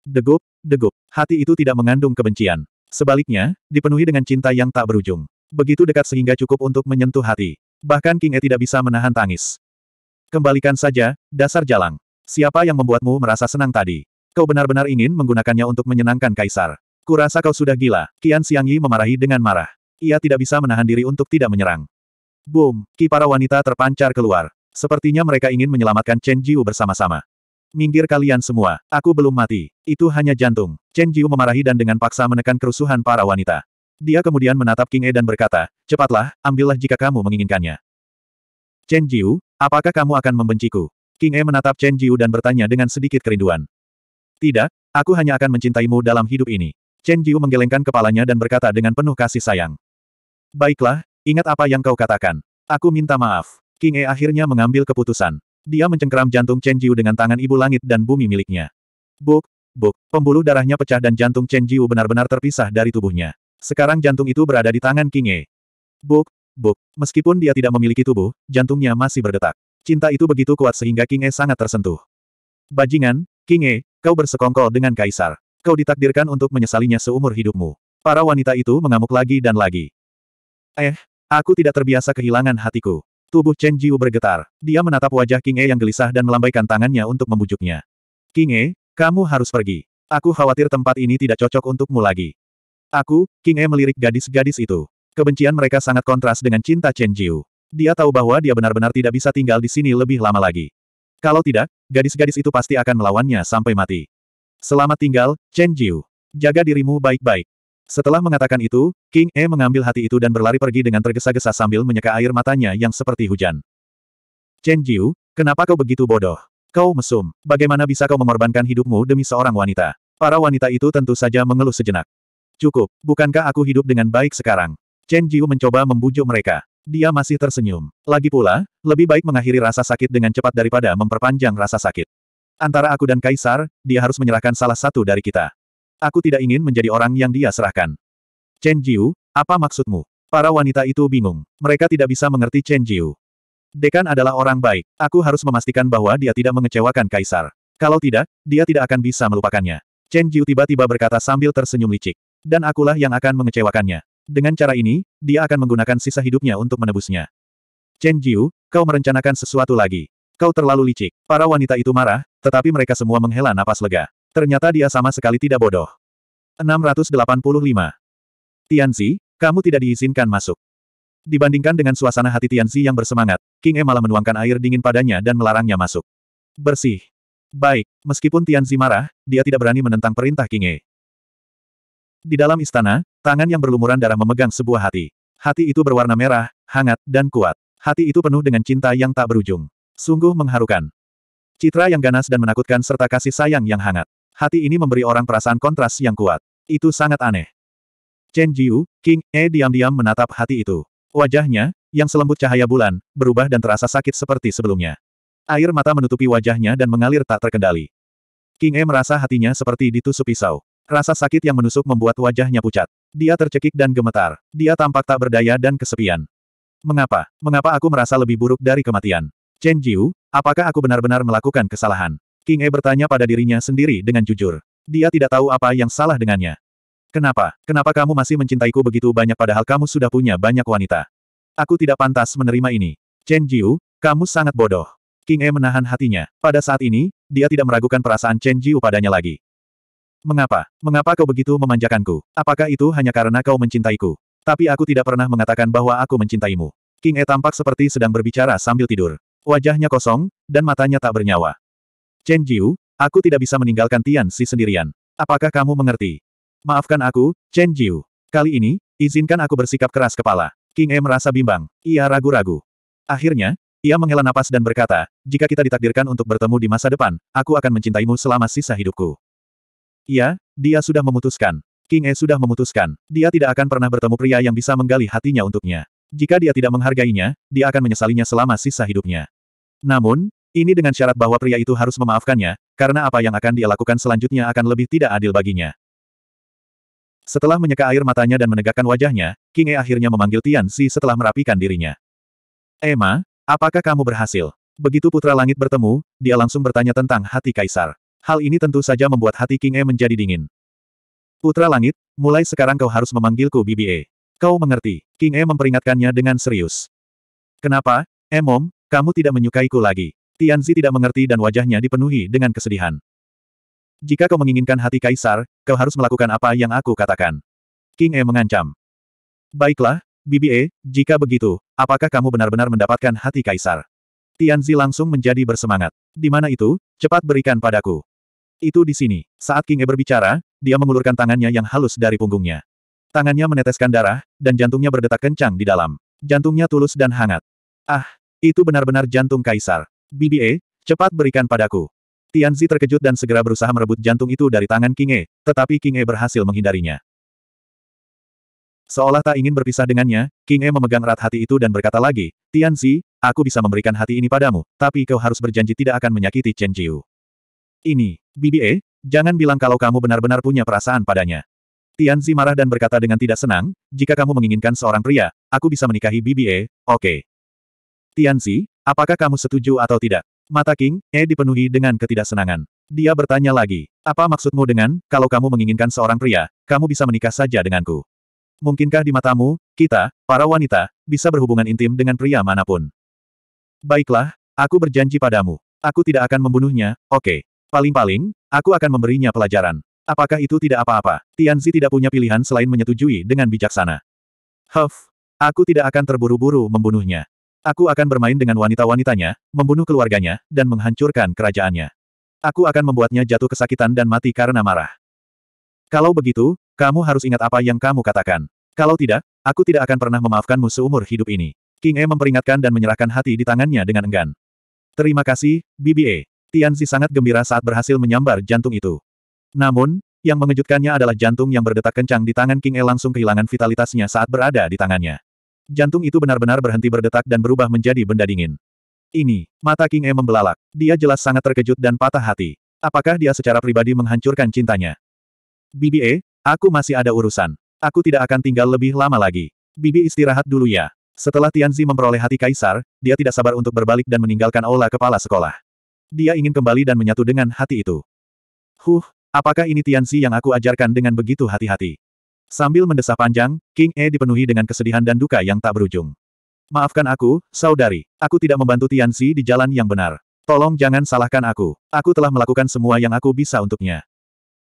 Degup, degup. Hati itu tidak mengandung kebencian. Sebaliknya, dipenuhi dengan cinta yang tak berujung. Begitu dekat sehingga cukup untuk menyentuh hati. Bahkan King E tidak bisa menahan tangis. Kembalikan saja, dasar jalang. Siapa yang membuatmu merasa senang tadi? Kau benar-benar ingin menggunakannya untuk menyenangkan Kaisar. Kurasa kau sudah gila. Qian Yi memarahi dengan marah. Ia tidak bisa menahan diri untuk tidak menyerang. Boom! Ki para wanita terpancar keluar. Sepertinya mereka ingin menyelamatkan Chen Jiu bersama-sama. Minggir kalian semua, aku belum mati. Itu hanya jantung. Chen Jiu memarahi dan dengan paksa menekan kerusuhan para wanita. Dia kemudian menatap King E dan berkata, cepatlah, ambillah jika kamu menginginkannya. Chen Jiu, apakah kamu akan membenciku? King E menatap Chen Jiu dan bertanya dengan sedikit kerinduan. Tidak, aku hanya akan mencintaimu dalam hidup ini. Chen Jiu menggelengkan kepalanya dan berkata dengan penuh kasih sayang. Baiklah, ingat apa yang kau katakan. Aku minta maaf. King E akhirnya mengambil keputusan. Dia mencengkeram jantung Chen Jiu dengan tangan ibu langit dan bumi miliknya. Buk, buk, pembuluh darahnya pecah dan jantung Chen Jiu benar-benar terpisah dari tubuhnya. Sekarang jantung itu berada di tangan King E. Buk, buk, meskipun dia tidak memiliki tubuh, jantungnya masih berdetak. Cinta itu begitu kuat sehingga King E sangat tersentuh. Bajingan, King E, kau bersekongkol dengan Kaisar. Kau ditakdirkan untuk menyesalinya seumur hidupmu. Para wanita itu mengamuk lagi dan lagi. Eh, aku tidak terbiasa kehilangan hatiku. Tubuh Chen Jiu bergetar. Dia menatap wajah King E yang gelisah dan melambaikan tangannya untuk membujuknya. King E, kamu harus pergi. Aku khawatir tempat ini tidak cocok untukmu lagi. Aku, King E melirik gadis-gadis itu. Kebencian mereka sangat kontras dengan cinta Chen Jiu. Dia tahu bahwa dia benar-benar tidak bisa tinggal di sini lebih lama lagi. Kalau tidak, gadis-gadis itu pasti akan melawannya sampai mati. Selamat tinggal, Chen Jiu. Jaga dirimu baik-baik. Setelah mengatakan itu, King E mengambil hati itu dan berlari pergi dengan tergesa-gesa sambil menyeka air matanya yang seperti hujan. Chen Jiu, kenapa kau begitu bodoh? Kau mesum, bagaimana bisa kau mengorbankan hidupmu demi seorang wanita? Para wanita itu tentu saja mengeluh sejenak. Cukup, bukankah aku hidup dengan baik sekarang? Chen Jiu mencoba membujuk mereka. Dia masih tersenyum. Lagi pula, lebih baik mengakhiri rasa sakit dengan cepat daripada memperpanjang rasa sakit. Antara aku dan Kaisar, dia harus menyerahkan salah satu dari kita. Aku tidak ingin menjadi orang yang dia serahkan. Chen Jiu, apa maksudmu? Para wanita itu bingung. Mereka tidak bisa mengerti Chen Jiu. Dekan adalah orang baik. Aku harus memastikan bahwa dia tidak mengecewakan Kaisar. Kalau tidak, dia tidak akan bisa melupakannya. Chen Jiu tiba-tiba berkata sambil tersenyum licik. Dan akulah yang akan mengecewakannya. Dengan cara ini, dia akan menggunakan sisa hidupnya untuk menebusnya. Chen Jiu, kau merencanakan sesuatu lagi. Kau terlalu licik. Para wanita itu marah, tetapi mereka semua menghela napas lega. Ternyata dia sama sekali tidak bodoh. 685. Tianzi, kamu tidak diizinkan masuk. Dibandingkan dengan suasana hati Tianzi yang bersemangat, King E malah menuangkan air dingin padanya dan melarangnya masuk. Bersih. Baik, meskipun Tianzi marah, dia tidak berani menentang perintah King E. Di dalam istana, tangan yang berlumuran darah memegang sebuah hati. Hati itu berwarna merah, hangat, dan kuat. Hati itu penuh dengan cinta yang tak berujung. Sungguh mengharukan. Citra yang ganas dan menakutkan serta kasih sayang yang hangat. Hati ini memberi orang perasaan kontras yang kuat. Itu sangat aneh. Chen Jiu, King E diam-diam menatap hati itu. Wajahnya, yang selembut cahaya bulan, berubah dan terasa sakit seperti sebelumnya. Air mata menutupi wajahnya dan mengalir tak terkendali. King E merasa hatinya seperti ditusuk pisau. Rasa sakit yang menusuk membuat wajahnya pucat. Dia tercekik dan gemetar. Dia tampak tak berdaya dan kesepian. Mengapa? Mengapa aku merasa lebih buruk dari kematian? Chen Jiu, apakah aku benar-benar melakukan kesalahan? King E bertanya pada dirinya sendiri dengan jujur. Dia tidak tahu apa yang salah dengannya. Kenapa? Kenapa kamu masih mencintaiku begitu banyak padahal kamu sudah punya banyak wanita? Aku tidak pantas menerima ini. Chen Jiu, kamu sangat bodoh. King E menahan hatinya. Pada saat ini, dia tidak meragukan perasaan Chen Jiu padanya lagi. Mengapa? Mengapa kau begitu memanjakanku? Apakah itu hanya karena kau mencintaiku? Tapi aku tidak pernah mengatakan bahwa aku mencintaimu. King E tampak seperti sedang berbicara sambil tidur. Wajahnya kosong, dan matanya tak bernyawa. Chen Jiu, aku tidak bisa meninggalkan Tian Si sendirian. Apakah kamu mengerti? Maafkan aku, Chen Jiu. Kali ini, izinkan aku bersikap keras kepala. King E merasa bimbang. Ia ragu-ragu. Akhirnya, ia menghela napas dan berkata, jika kita ditakdirkan untuk bertemu di masa depan, aku akan mencintaimu selama sisa hidupku. Ya, dia sudah memutuskan. King E sudah memutuskan, dia tidak akan pernah bertemu pria yang bisa menggali hatinya untuknya. Jika dia tidak menghargainya, dia akan menyesalinya selama sisa hidupnya. Namun, ini dengan syarat bahwa pria itu harus memaafkannya, karena apa yang akan dia lakukan selanjutnya akan lebih tidak adil baginya. Setelah menyeka air matanya dan menegakkan wajahnya, King E akhirnya memanggil Tian Si setelah merapikan dirinya. Emma, apakah kamu berhasil? Begitu Putra Langit bertemu, dia langsung bertanya tentang hati Kaisar. Hal ini tentu saja membuat hati King E menjadi dingin. Putra Langit, mulai sekarang kau harus memanggilku E. Kau mengerti, King E memperingatkannya dengan serius. Kenapa, Emom, kamu tidak menyukaiku lagi? Tianzi tidak mengerti dan wajahnya dipenuhi dengan kesedihan. Jika kau menginginkan hati kaisar, kau harus melakukan apa yang aku katakan. King E mengancam. Baiklah, Bibi E. jika begitu, apakah kamu benar-benar mendapatkan hati kaisar? Tianzi langsung menjadi bersemangat. Di mana itu? Cepat berikan padaku. Itu di sini. Saat King E berbicara, dia mengulurkan tangannya yang halus dari punggungnya. Tangannya meneteskan darah, dan jantungnya berdetak kencang di dalam. Jantungnya tulus dan hangat. Ah, itu benar-benar jantung kaisar. BBE, cepat berikan padaku. Tianzi terkejut dan segera berusaha merebut jantung itu dari tangan King E, tetapi King E berhasil menghindarinya. Seolah tak ingin berpisah dengannya, King E memegang erat hati itu dan berkata lagi, Tianzi, aku bisa memberikan hati ini padamu, tapi kau harus berjanji tidak akan menyakiti Chen Jiu. Ini, BBE, jangan bilang kalau kamu benar-benar punya perasaan padanya. Tianzi marah dan berkata dengan tidak senang, jika kamu menginginkan seorang pria, aku bisa menikahi BBE, oke. Okay. Tianzi, Apakah kamu setuju atau tidak? Mata King, E dipenuhi dengan ketidaksenangan. Dia bertanya lagi, apa maksudmu dengan, kalau kamu menginginkan seorang pria, kamu bisa menikah saja denganku? Mungkinkah di matamu, kita, para wanita, bisa berhubungan intim dengan pria manapun? Baiklah, aku berjanji padamu. Aku tidak akan membunuhnya, oke. Okay. Paling-paling, aku akan memberinya pelajaran. Apakah itu tidak apa-apa? Tianzi tidak punya pilihan selain menyetujui dengan bijaksana. Huff, aku tidak akan terburu-buru membunuhnya. Aku akan bermain dengan wanita-wanitanya, membunuh keluarganya, dan menghancurkan kerajaannya. Aku akan membuatnya jatuh kesakitan dan mati karena marah. Kalau begitu, kamu harus ingat apa yang kamu katakan. Kalau tidak, aku tidak akan pernah memaafkanmu seumur hidup ini. King E memperingatkan dan menyerahkan hati di tangannya dengan enggan. Terima kasih, BBA. E. Tianzi sangat gembira saat berhasil menyambar jantung itu. Namun, yang mengejutkannya adalah jantung yang berdetak kencang di tangan King E langsung kehilangan vitalitasnya saat berada di tangannya. Jantung itu benar-benar berhenti berdetak dan berubah menjadi benda dingin. Ini, mata King E membelalak. Dia jelas sangat terkejut dan patah hati. Apakah dia secara pribadi menghancurkan cintanya? Bibi E, aku masih ada urusan. Aku tidak akan tinggal lebih lama lagi. Bibi istirahat dulu ya. Setelah Tianzi memperoleh hati Kaisar, dia tidak sabar untuk berbalik dan meninggalkan aula kepala sekolah. Dia ingin kembali dan menyatu dengan hati itu. Huh, apakah ini Tianzi yang aku ajarkan dengan begitu hati-hati? Sambil mendesah panjang, King E dipenuhi dengan kesedihan dan duka yang tak berujung. Maafkan aku, saudari. Aku tidak membantu Tianzi di jalan yang benar. Tolong jangan salahkan aku. Aku telah melakukan semua yang aku bisa untuknya.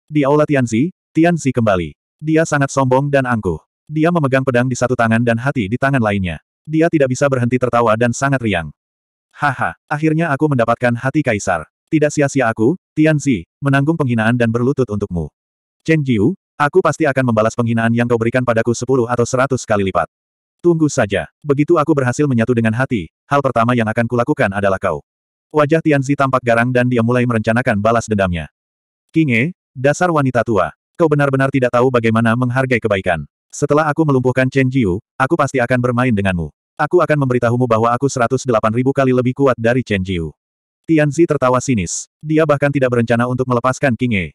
Di aula Tianzi, Tianzi kembali. Dia sangat sombong dan angkuh. Dia memegang pedang di satu tangan dan hati di tangan lainnya. Dia tidak bisa berhenti tertawa dan sangat riang. Haha, akhirnya aku mendapatkan hati kaisar. Tidak sia-sia aku, Tianzi, menanggung penghinaan dan berlutut untukmu. Chen Jiu, Aku pasti akan membalas penghinaan yang kau berikan padaku sepuluh atau seratus kali lipat. Tunggu saja. Begitu aku berhasil menyatu dengan hati, hal pertama yang akan kulakukan adalah kau. Wajah Tianzi tampak garang dan dia mulai merencanakan balas dendamnya. Kinge, dasar wanita tua. Kau benar-benar tidak tahu bagaimana menghargai kebaikan. Setelah aku melumpuhkan Chen Jiu, aku pasti akan bermain denganmu. Aku akan memberitahumu bahwa aku seratus delapan ribu kali lebih kuat dari Chen Jiu. Tianzi tertawa sinis. Dia bahkan tidak berencana untuk melepaskan Kinge.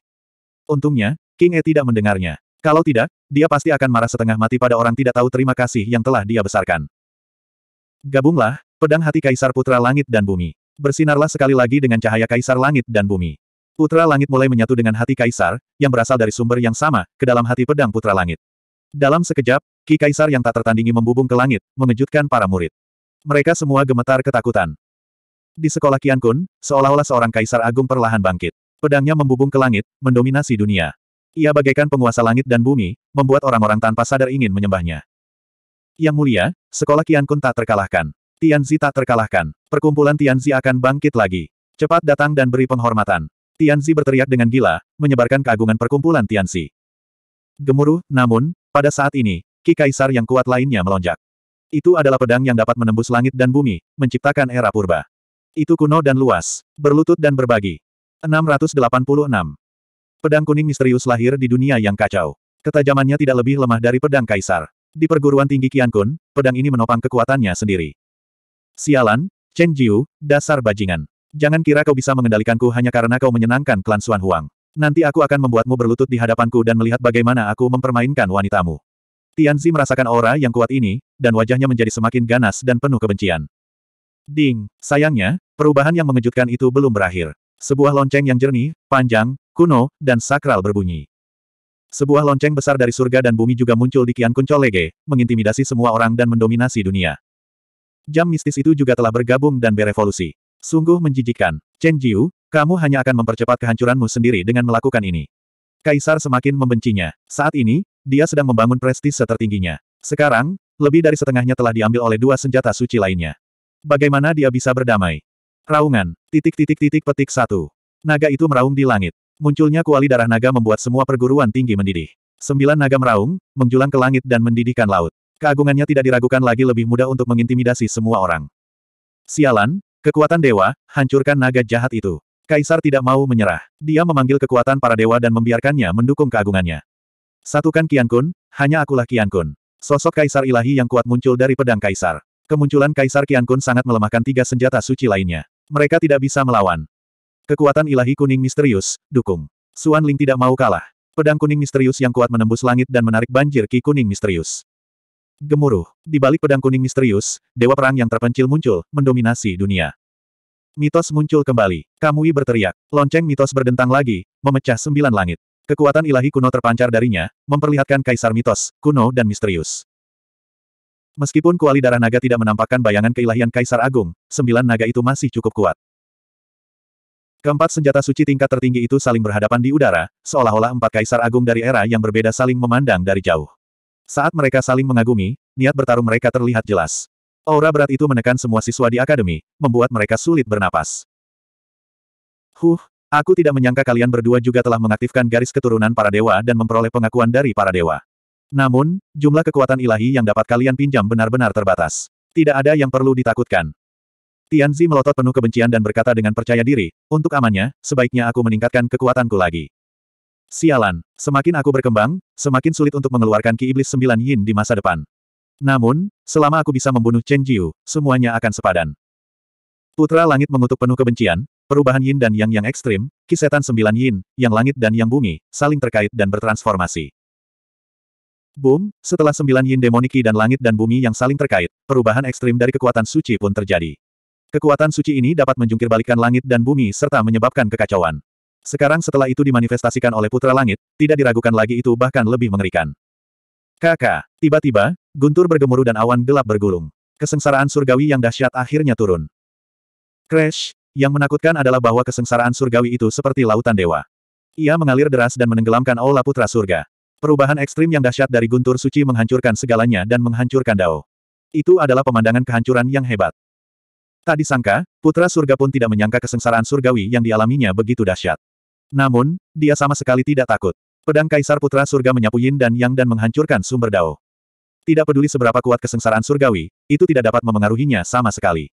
Untungnya, King E tidak mendengarnya. Kalau tidak, dia pasti akan marah setengah mati pada orang tidak tahu terima kasih yang telah dia besarkan. Gabunglah, pedang hati Kaisar Putra Langit dan Bumi. Bersinarlah sekali lagi dengan cahaya Kaisar Langit dan Bumi. Putra Langit mulai menyatu dengan hati Kaisar, yang berasal dari sumber yang sama, ke dalam hati pedang Putra Langit. Dalam sekejap, Ki Kaisar yang tak tertandingi membubung ke langit, mengejutkan para murid. Mereka semua gemetar ketakutan. Di sekolah Kian Kun, seolah-olah seorang kaisar agung perlahan bangkit. Pedangnya membubung ke langit, mendominasi dunia. Ia bagaikan penguasa langit dan bumi, membuat orang-orang tanpa sadar ingin menyembahnya. Yang mulia, sekolah Qiankun tak terkalahkan. Tianzi tak terkalahkan. Perkumpulan Tianzi akan bangkit lagi. Cepat datang dan beri penghormatan. Tianzi berteriak dengan gila, menyebarkan keagungan perkumpulan Tianzi. Gemuruh, namun, pada saat ini, Ki Kaisar yang kuat lainnya melonjak. Itu adalah pedang yang dapat menembus langit dan bumi, menciptakan era purba. Itu kuno dan luas, berlutut dan berbagi. 686. Pedang kuning misterius lahir di dunia yang kacau. Ketajamannya tidak lebih lemah dari pedang kaisar. Di perguruan tinggi Qian Kun, pedang ini menopang kekuatannya sendiri. Sialan, Chen Jiu, dasar bajingan. Jangan kira kau bisa mengendalikanku hanya karena kau menyenangkan klan Xuan Huang. Nanti aku akan membuatmu berlutut di hadapanku dan melihat bagaimana aku mempermainkan wanitamu. Tianzi merasakan aura yang kuat ini, dan wajahnya menjadi semakin ganas dan penuh kebencian. Ding, sayangnya, perubahan yang mengejutkan itu belum berakhir. Sebuah lonceng yang jernih, panjang, kuno, dan sakral berbunyi. Sebuah lonceng besar dari surga dan bumi juga muncul di Kian Kunco Lege, mengintimidasi semua orang dan mendominasi dunia. Jam mistis itu juga telah bergabung dan berevolusi. Sungguh menjijikan. Chen Jiu, kamu hanya akan mempercepat kehancuranmu sendiri dengan melakukan ini. Kaisar semakin membencinya. Saat ini, dia sedang membangun prestise tertingginya. Sekarang, lebih dari setengahnya telah diambil oleh dua senjata suci lainnya. Bagaimana dia bisa berdamai? Raungan. Titik titik titik petik satu. Naga itu meraung di langit. Munculnya kuali darah naga membuat semua perguruan tinggi mendidih. Sembilan naga meraung, menjulang ke langit dan mendidihkan laut. Keagungannya tidak diragukan lagi lebih mudah untuk mengintimidasi semua orang. Sialan, kekuatan dewa, hancurkan naga jahat itu. Kaisar tidak mau menyerah. Dia memanggil kekuatan para dewa dan membiarkannya mendukung keagungannya. Satukan Kian Kun, hanya akulah Kian Kun. Sosok Kaisar Ilahi yang kuat muncul dari pedang Kaisar. Kemunculan Kaisar Kian Kun sangat melemahkan tiga senjata suci lainnya. Mereka tidak bisa melawan. Kekuatan ilahi kuning misterius, dukung. Suan Ling tidak mau kalah. Pedang kuning misterius yang kuat menembus langit dan menarik banjir ki kuning misterius. Gemuruh. Di balik pedang kuning misterius, dewa perang yang terpencil muncul, mendominasi dunia. Mitos muncul kembali. Kamui berteriak. Lonceng mitos berdentang lagi, memecah sembilan langit. Kekuatan ilahi kuno terpancar darinya, memperlihatkan kaisar mitos, kuno dan misterius. Meskipun kuali darah naga tidak menampakkan bayangan keilahian kaisar agung, sembilan naga itu masih cukup kuat. Keempat senjata suci tingkat tertinggi itu saling berhadapan di udara, seolah-olah empat kaisar agung dari era yang berbeda saling memandang dari jauh. Saat mereka saling mengagumi, niat bertarung mereka terlihat jelas. Aura berat itu menekan semua siswa di akademi, membuat mereka sulit bernapas. Huh, aku tidak menyangka kalian berdua juga telah mengaktifkan garis keturunan para dewa dan memperoleh pengakuan dari para dewa. Namun, jumlah kekuatan ilahi yang dapat kalian pinjam benar-benar terbatas. Tidak ada yang perlu ditakutkan. Tianzi melotot penuh kebencian dan berkata dengan percaya diri, untuk amannya, sebaiknya aku meningkatkan kekuatanku lagi. Sialan, semakin aku berkembang, semakin sulit untuk mengeluarkan ki iblis sembilan yin di masa depan. Namun, selama aku bisa membunuh Chen Jiu, semuanya akan sepadan. Putra langit mengutuk penuh kebencian, perubahan yin dan yang yang ekstrim, kisetan sembilan yin, yang langit dan yang bumi, saling terkait dan bertransformasi. Boom, setelah sembilan yin demoniki dan langit dan bumi yang saling terkait, perubahan ekstrim dari kekuatan suci pun terjadi. Kekuatan suci ini dapat menjungkir langit dan bumi serta menyebabkan kekacauan. Sekarang setelah itu dimanifestasikan oleh Putra Langit, tidak diragukan lagi itu bahkan lebih mengerikan. Kakak, tiba-tiba, guntur bergemuruh dan awan gelap bergulung. Kesengsaraan surgawi yang dahsyat akhirnya turun. Crash, yang menakutkan adalah bahwa kesengsaraan surgawi itu seperti lautan dewa. Ia mengalir deras dan menenggelamkan aula putra surga. Perubahan ekstrim yang dahsyat dari guntur suci menghancurkan segalanya dan menghancurkan Dao. Itu adalah pemandangan kehancuran yang hebat. Tak disangka, putra surga pun tidak menyangka kesengsaraan surgawi yang dialaminya begitu dahsyat. Namun, dia sama sekali tidak takut. Pedang kaisar putra surga menyapu yin dan yang dan menghancurkan sumber dao. Tidak peduli seberapa kuat kesengsaraan surgawi, itu tidak dapat memengaruhinya sama sekali.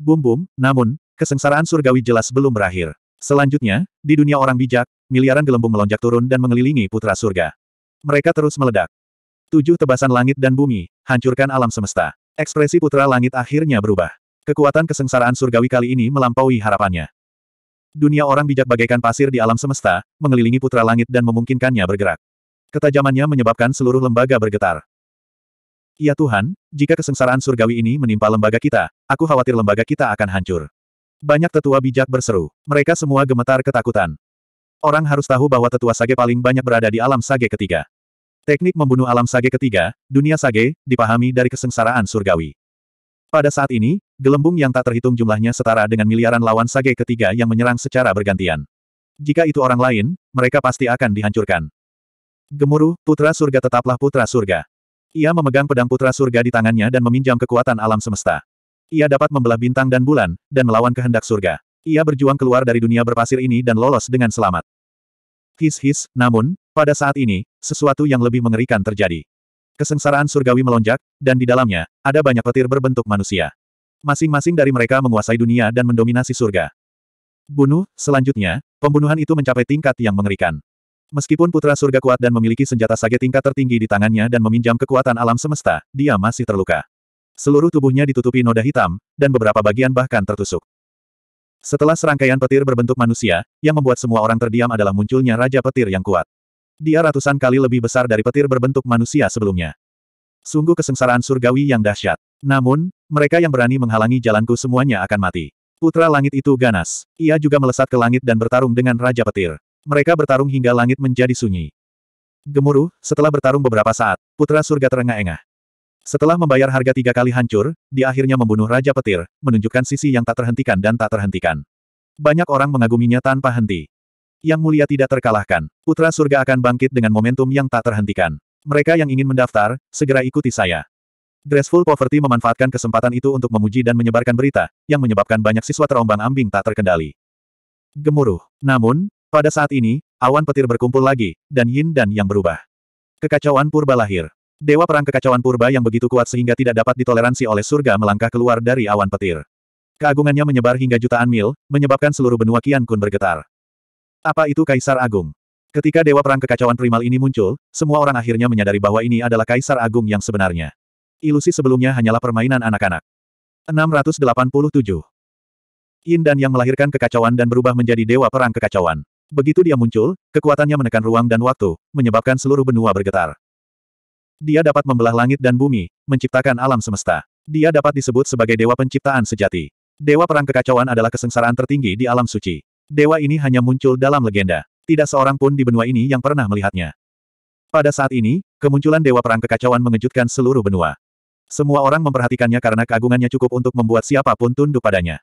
Bum-bum, namun, kesengsaraan surgawi jelas belum berakhir. Selanjutnya, di dunia orang bijak, miliaran gelembung melonjak turun dan mengelilingi putra surga. Mereka terus meledak. Tujuh tebasan langit dan bumi, hancurkan alam semesta. Ekspresi putra langit akhirnya berubah. Kekuatan kesengsaraan surgawi kali ini melampaui harapannya. Dunia orang bijak bagaikan pasir di alam semesta, mengelilingi putra langit dan memungkinkannya bergerak. Ketajamannya menyebabkan seluruh lembaga bergetar. Ya Tuhan, jika kesengsaraan surgawi ini menimpa lembaga kita, aku khawatir lembaga kita akan hancur. Banyak tetua bijak berseru. Mereka semua gemetar ketakutan. Orang harus tahu bahwa tetua sage paling banyak berada di alam sage ketiga. Teknik membunuh alam sage ketiga, dunia sage, dipahami dari kesengsaraan surgawi. Pada saat ini, gelembung yang tak terhitung jumlahnya setara dengan miliaran lawan sage ketiga yang menyerang secara bergantian. Jika itu orang lain, mereka pasti akan dihancurkan. Gemuruh, putra surga tetaplah putra surga. Ia memegang pedang putra surga di tangannya dan meminjam kekuatan alam semesta. Ia dapat membelah bintang dan bulan, dan melawan kehendak surga. Ia berjuang keluar dari dunia berpasir ini dan lolos dengan selamat. His-his, namun, pada saat ini, sesuatu yang lebih mengerikan terjadi. Kesengsaraan surgawi melonjak, dan di dalamnya, ada banyak petir berbentuk manusia. Masing-masing dari mereka menguasai dunia dan mendominasi surga. Bunuh, selanjutnya, pembunuhan itu mencapai tingkat yang mengerikan. Meskipun putra surga kuat dan memiliki senjata sage tingkat tertinggi di tangannya dan meminjam kekuatan alam semesta, dia masih terluka. Seluruh tubuhnya ditutupi noda hitam, dan beberapa bagian bahkan tertusuk. Setelah serangkaian petir berbentuk manusia, yang membuat semua orang terdiam adalah munculnya Raja Petir yang kuat. Dia ratusan kali lebih besar dari petir berbentuk manusia sebelumnya. Sungguh kesengsaraan surgawi yang dahsyat. Namun, mereka yang berani menghalangi jalanku semuanya akan mati. Putra langit itu ganas. Ia juga melesat ke langit dan bertarung dengan Raja Petir. Mereka bertarung hingga langit menjadi sunyi. Gemuruh, setelah bertarung beberapa saat, putra surga terengah-engah. Setelah membayar harga tiga kali hancur, dia akhirnya membunuh Raja Petir, menunjukkan sisi yang tak terhentikan dan tak terhentikan. Banyak orang mengaguminya tanpa henti. Yang mulia tidak terkalahkan. Putra surga akan bangkit dengan momentum yang tak terhentikan. Mereka yang ingin mendaftar, segera ikuti saya. Graceful Poverty memanfaatkan kesempatan itu untuk memuji dan menyebarkan berita, yang menyebabkan banyak siswa terombang-ambing tak terkendali. Gemuruh. Namun, pada saat ini, awan petir berkumpul lagi, dan yin dan yang berubah. Kekacauan purba lahir. Dewa perang kekacauan purba yang begitu kuat sehingga tidak dapat ditoleransi oleh surga melangkah keluar dari awan petir. Keagungannya menyebar hingga jutaan mil, menyebabkan seluruh benua Kian Kun bergetar. Apa itu Kaisar Agung? Ketika Dewa Perang Kekacauan Primal ini muncul, semua orang akhirnya menyadari bahwa ini adalah Kaisar Agung yang sebenarnya. Ilusi sebelumnya hanyalah permainan anak-anak. 687. Yin dan Yang melahirkan kekacauan dan berubah menjadi Dewa Perang Kekacauan. Begitu dia muncul, kekuatannya menekan ruang dan waktu, menyebabkan seluruh benua bergetar. Dia dapat membelah langit dan bumi, menciptakan alam semesta. Dia dapat disebut sebagai Dewa Penciptaan Sejati. Dewa Perang Kekacauan adalah kesengsaraan tertinggi di alam suci. Dewa ini hanya muncul dalam legenda. Tidak seorang pun di benua ini yang pernah melihatnya. Pada saat ini, kemunculan Dewa Perang Kekacauan mengejutkan seluruh benua. Semua orang memperhatikannya karena keagungannya cukup untuk membuat siapapun tunduk padanya.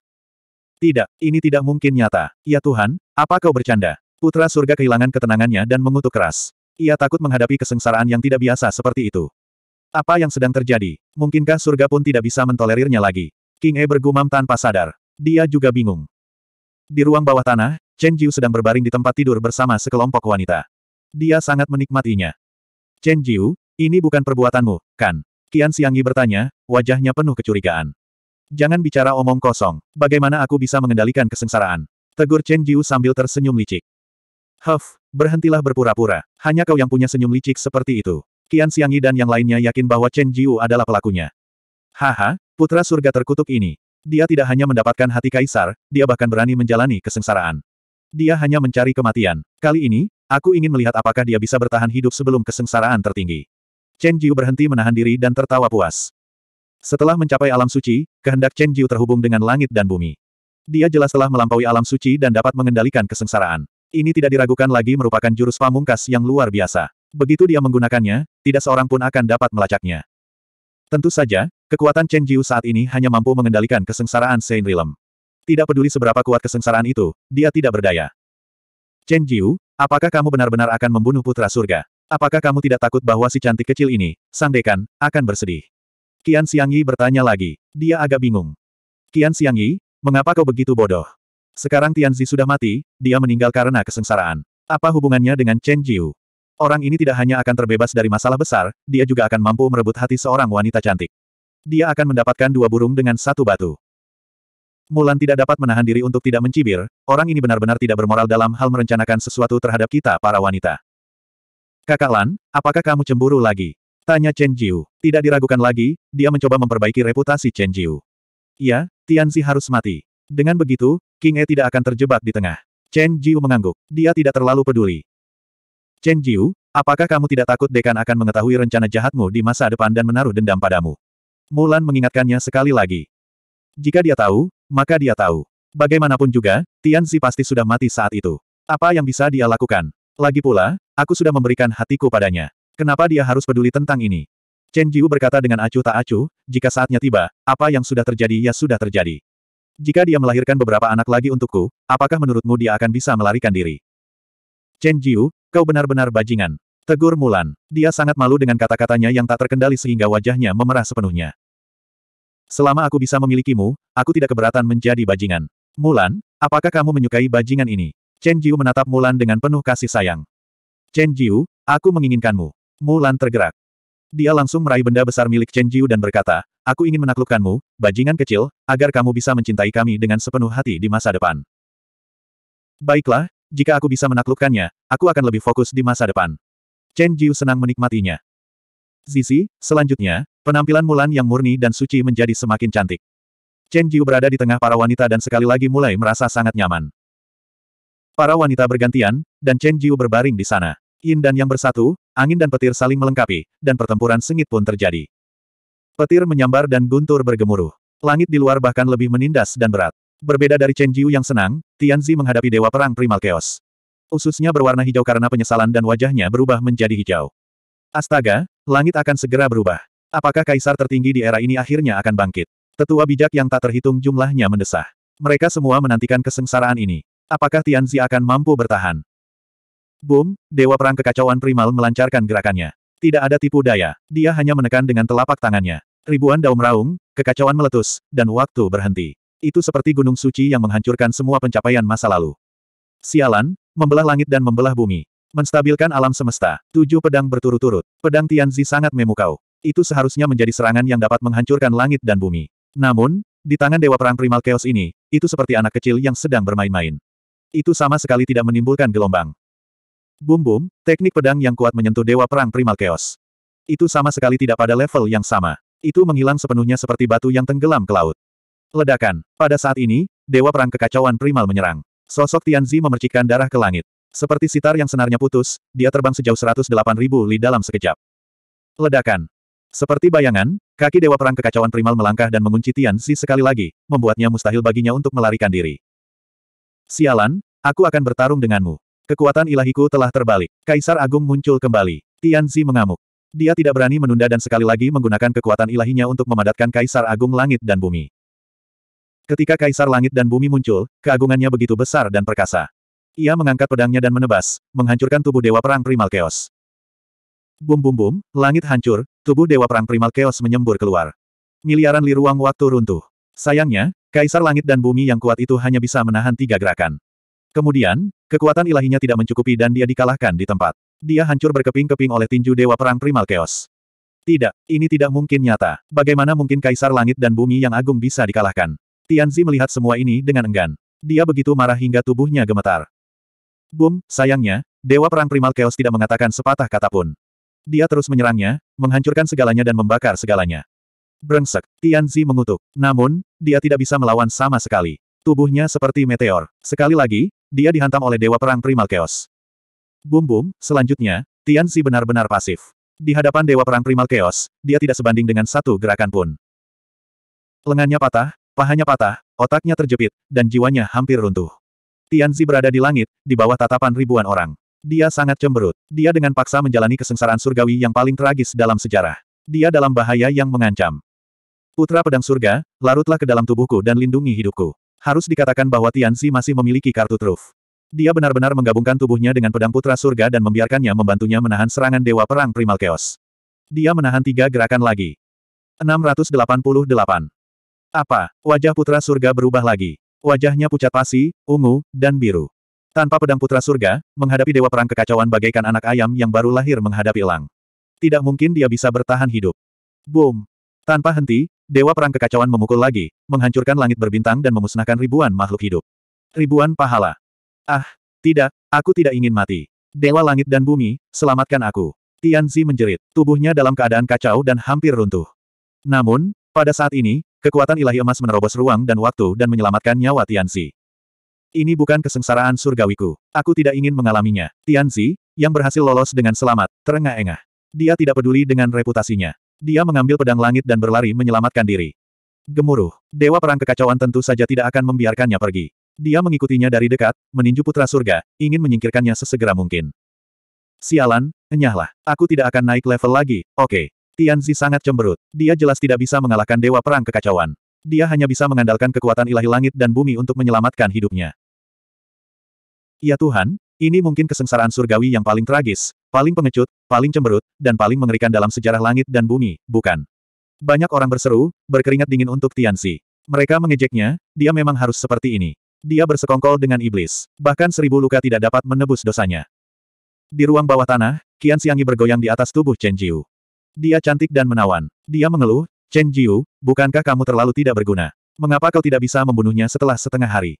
Tidak, ini tidak mungkin nyata. Ya Tuhan, apa kau bercanda? Putra surga kehilangan ketenangannya dan mengutuk keras. Ia takut menghadapi kesengsaraan yang tidak biasa seperti itu. Apa yang sedang terjadi? Mungkinkah surga pun tidak bisa mentolerirnya lagi? King E bergumam tanpa sadar. Dia juga bingung. Di ruang bawah tanah, Chen Jiu sedang berbaring di tempat tidur bersama sekelompok wanita. Dia sangat menikmatinya. Chen Jiu, ini bukan perbuatanmu, kan? Qian Xiangyi bertanya, wajahnya penuh kecurigaan. Jangan bicara omong kosong, bagaimana aku bisa mengendalikan kesengsaraan? Tegur Chen Jiu sambil tersenyum licik. Huff, berhentilah berpura-pura, hanya kau yang punya senyum licik seperti itu. Qian Xiangyi dan yang lainnya yakin bahwa Chen Jiu adalah pelakunya. Haha, putra surga terkutuk ini, dia tidak hanya mendapatkan hati kaisar, dia bahkan berani menjalani kesengsaraan. Dia hanya mencari kematian. Kali ini, aku ingin melihat apakah dia bisa bertahan hidup sebelum kesengsaraan tertinggi. Chen Jiu berhenti menahan diri dan tertawa puas. Setelah mencapai alam suci, kehendak Chen Jiu terhubung dengan langit dan bumi. Dia jelas telah melampaui alam suci dan dapat mengendalikan kesengsaraan. Ini tidak diragukan lagi merupakan jurus pamungkas yang luar biasa. Begitu dia menggunakannya, tidak seorang pun akan dapat melacaknya. Tentu saja, Kekuatan Chen Jiu saat ini hanya mampu mengendalikan kesengsaraan Saint Realm. Tidak peduli seberapa kuat kesengsaraan itu, dia tidak berdaya. Chen Jiu, apakah kamu benar-benar akan membunuh putra surga? Apakah kamu tidak takut bahwa si cantik kecil ini, sang dekan, akan bersedih? Qian Xiangyi bertanya lagi. Dia agak bingung. Qian Xiangyi, mengapa kau begitu bodoh? Sekarang Tianzi sudah mati, dia meninggal karena kesengsaraan. Apa hubungannya dengan Chen Jiu? Orang ini tidak hanya akan terbebas dari masalah besar, dia juga akan mampu merebut hati seorang wanita cantik dia akan mendapatkan dua burung dengan satu batu. Mulan tidak dapat menahan diri untuk tidak mencibir, orang ini benar-benar tidak bermoral dalam hal merencanakan sesuatu terhadap kita para wanita. Kakak Lan, apakah kamu cemburu lagi? Tanya Chen Jiu. Tidak diragukan lagi, dia mencoba memperbaiki reputasi Chen Jiu. Ya, Tianzi harus mati. Dengan begitu, King E tidak akan terjebak di tengah. Chen Jiu mengangguk. Dia tidak terlalu peduli. Chen Jiu, apakah kamu tidak takut Dekan akan mengetahui rencana jahatmu di masa depan dan menaruh dendam padamu? Mulan mengingatkannya sekali lagi. Jika dia tahu, maka dia tahu. Bagaimanapun juga, Tianzi pasti sudah mati saat itu. Apa yang bisa dia lakukan? Lagi pula, aku sudah memberikan hatiku padanya. Kenapa dia harus peduli tentang ini? Chen Jiu berkata dengan acuh tak acuh, jika saatnya tiba, apa yang sudah terjadi ya sudah terjadi. Jika dia melahirkan beberapa anak lagi untukku, apakah menurutmu dia akan bisa melarikan diri? Chen Jiu, kau benar-benar bajingan. Tegur Mulan. Dia sangat malu dengan kata-katanya yang tak terkendali sehingga wajahnya memerah sepenuhnya. Selama aku bisa memilikimu, aku tidak keberatan menjadi bajingan. Mulan, apakah kamu menyukai bajingan ini? Chen Jiu menatap Mulan dengan penuh kasih sayang. Chen Jiu, aku menginginkanmu. Mulan tergerak. Dia langsung meraih benda besar milik Chen Jiu dan berkata, aku ingin menaklukkanmu, bajingan kecil, agar kamu bisa mencintai kami dengan sepenuh hati di masa depan. Baiklah, jika aku bisa menaklukkannya, aku akan lebih fokus di masa depan. Chen Jiu senang menikmatinya. Zizi, selanjutnya, penampilan Mulan yang murni dan suci menjadi semakin cantik. Chen Jiu berada di tengah para wanita dan sekali lagi mulai merasa sangat nyaman. Para wanita bergantian, dan Chen Jiu berbaring di sana. Yin dan yang bersatu, angin dan petir saling melengkapi, dan pertempuran sengit pun terjadi. Petir menyambar dan guntur bergemuruh. Langit di luar bahkan lebih menindas dan berat. Berbeda dari Chen Jiu yang senang, Tian Tianzi menghadapi Dewa Perang Primal Chaos. Ususnya berwarna hijau karena penyesalan dan wajahnya berubah menjadi hijau. Astaga, langit akan segera berubah. Apakah kaisar tertinggi di era ini akhirnya akan bangkit? Tetua bijak yang tak terhitung jumlahnya mendesah. Mereka semua menantikan kesengsaraan ini. Apakah Tianzi akan mampu bertahan? Boom, Dewa Perang Kekacauan Primal melancarkan gerakannya. Tidak ada tipu daya, dia hanya menekan dengan telapak tangannya. Ribuan daun raung, kekacauan meletus, dan waktu berhenti. Itu seperti gunung suci yang menghancurkan semua pencapaian masa lalu. Sialan, membelah langit dan membelah bumi. Menstabilkan alam semesta. Tujuh pedang berturut-turut. Pedang Tianzi sangat memukau. Itu seharusnya menjadi serangan yang dapat menghancurkan langit dan bumi. Namun, di tangan Dewa Perang Primal Chaos ini, itu seperti anak kecil yang sedang bermain-main. Itu sama sekali tidak menimbulkan gelombang. Bum-bum, teknik pedang yang kuat menyentuh Dewa Perang Primal Chaos. Itu sama sekali tidak pada level yang sama. Itu menghilang sepenuhnya seperti batu yang tenggelam ke laut. Ledakan. Pada saat ini, Dewa Perang Kekacauan Primal menyerang. Sosok Tianzi memercikkan darah ke langit. Seperti sitar yang senarnya putus, dia terbang sejauh 108 ribu li dalam sekejap. Ledakan. Seperti bayangan, kaki Dewa Perang Kekacauan Primal melangkah dan mengunci Tianzi sekali lagi, membuatnya mustahil baginya untuk melarikan diri. Sialan, aku akan bertarung denganmu. Kekuatan ilahiku telah terbalik. Kaisar Agung muncul kembali. Tianzi mengamuk. Dia tidak berani menunda dan sekali lagi menggunakan kekuatan ilahinya untuk memadatkan Kaisar Agung Langit dan Bumi. Ketika Kaisar Langit dan Bumi muncul, keagungannya begitu besar dan perkasa. Ia mengangkat pedangnya dan menebas, menghancurkan tubuh Dewa Perang Primal Chaos. Bum bum bum, langit hancur, tubuh Dewa Perang Primal Chaos menyembur keluar. Miliaran li ruang waktu runtuh. Sayangnya, Kaisar Langit dan Bumi yang kuat itu hanya bisa menahan tiga gerakan. Kemudian, kekuatan ilahinya tidak mencukupi dan dia dikalahkan di tempat. Dia hancur berkeping-keping oleh tinju Dewa Perang Primal Chaos. Tidak, ini tidak mungkin nyata. Bagaimana mungkin Kaisar Langit dan Bumi yang agung bisa dikalahkan? Tianzi melihat semua ini dengan enggan. Dia begitu marah hingga tubuhnya gemetar. Bum, sayangnya, Dewa Perang Primal Chaos tidak mengatakan sepatah kata pun. Dia terus menyerangnya, menghancurkan segalanya dan membakar segalanya. Brengsek, Tianzi mengutuk. Namun, dia tidak bisa melawan sama sekali. Tubuhnya seperti meteor. Sekali lagi, dia dihantam oleh Dewa Perang Primal Chaos. Bum-bum, selanjutnya, Tianzi benar-benar pasif. Di hadapan Dewa Perang Primal Chaos, dia tidak sebanding dengan satu gerakan pun. Lengannya patah, Pahanya patah, otaknya terjepit, dan jiwanya hampir runtuh. Tianzi berada di langit, di bawah tatapan ribuan orang. Dia sangat cemberut. Dia dengan paksa menjalani kesengsaraan surgawi yang paling tragis dalam sejarah. Dia dalam bahaya yang mengancam. Putra pedang surga, larutlah ke dalam tubuhku dan lindungi hidupku. Harus dikatakan bahwa Tianzi masih memiliki kartu truf. Dia benar-benar menggabungkan tubuhnya dengan pedang putra surga dan membiarkannya membantunya menahan serangan dewa perang primal chaos. Dia menahan tiga gerakan lagi. 688 apa? Wajah putra surga berubah lagi. Wajahnya pucat pasi, ungu, dan biru. Tanpa pedang putra surga, menghadapi dewa perang kekacauan bagaikan anak ayam yang baru lahir menghadapi elang. Tidak mungkin dia bisa bertahan hidup. Boom! Tanpa henti, dewa perang kekacauan memukul lagi, menghancurkan langit berbintang dan memusnahkan ribuan makhluk hidup. Ribuan pahala. Ah, tidak, aku tidak ingin mati. Dewa langit dan bumi, selamatkan aku. Tianzi menjerit, tubuhnya dalam keadaan kacau dan hampir runtuh. Namun, pada saat ini, Kekuatan ilahi emas menerobos ruang dan waktu dan menyelamatkan nyawa Tianzi. Ini bukan kesengsaraan surgawiku. Aku tidak ingin mengalaminya. Tianzi, yang berhasil lolos dengan selamat, terengah-engah. Dia tidak peduli dengan reputasinya. Dia mengambil pedang langit dan berlari menyelamatkan diri. Gemuruh. Dewa Perang Kekacauan tentu saja tidak akan membiarkannya pergi. Dia mengikutinya dari dekat, meninju putra surga, ingin menyingkirkannya sesegera mungkin. Sialan, enyahlah. Aku tidak akan naik level lagi, oke. Okay. Tianzi sangat cemberut. Dia jelas tidak bisa mengalahkan Dewa Perang Kekacauan. Dia hanya bisa mengandalkan kekuatan ilahi langit dan bumi untuk menyelamatkan hidupnya. Ya Tuhan, ini mungkin kesengsaraan surgawi yang paling tragis, paling pengecut, paling cemberut, dan paling mengerikan dalam sejarah langit dan bumi, bukan? Banyak orang berseru, berkeringat dingin untuk Tianzi. Mereka mengejeknya, dia memang harus seperti ini. Dia bersekongkol dengan iblis. Bahkan seribu luka tidak dapat menebus dosanya. Di ruang bawah tanah, Qian Siangi bergoyang di atas tubuh Chen Jiu. Dia cantik dan menawan. Dia mengeluh, Chen Jiu, bukankah kamu terlalu tidak berguna? Mengapa kau tidak bisa membunuhnya setelah setengah hari?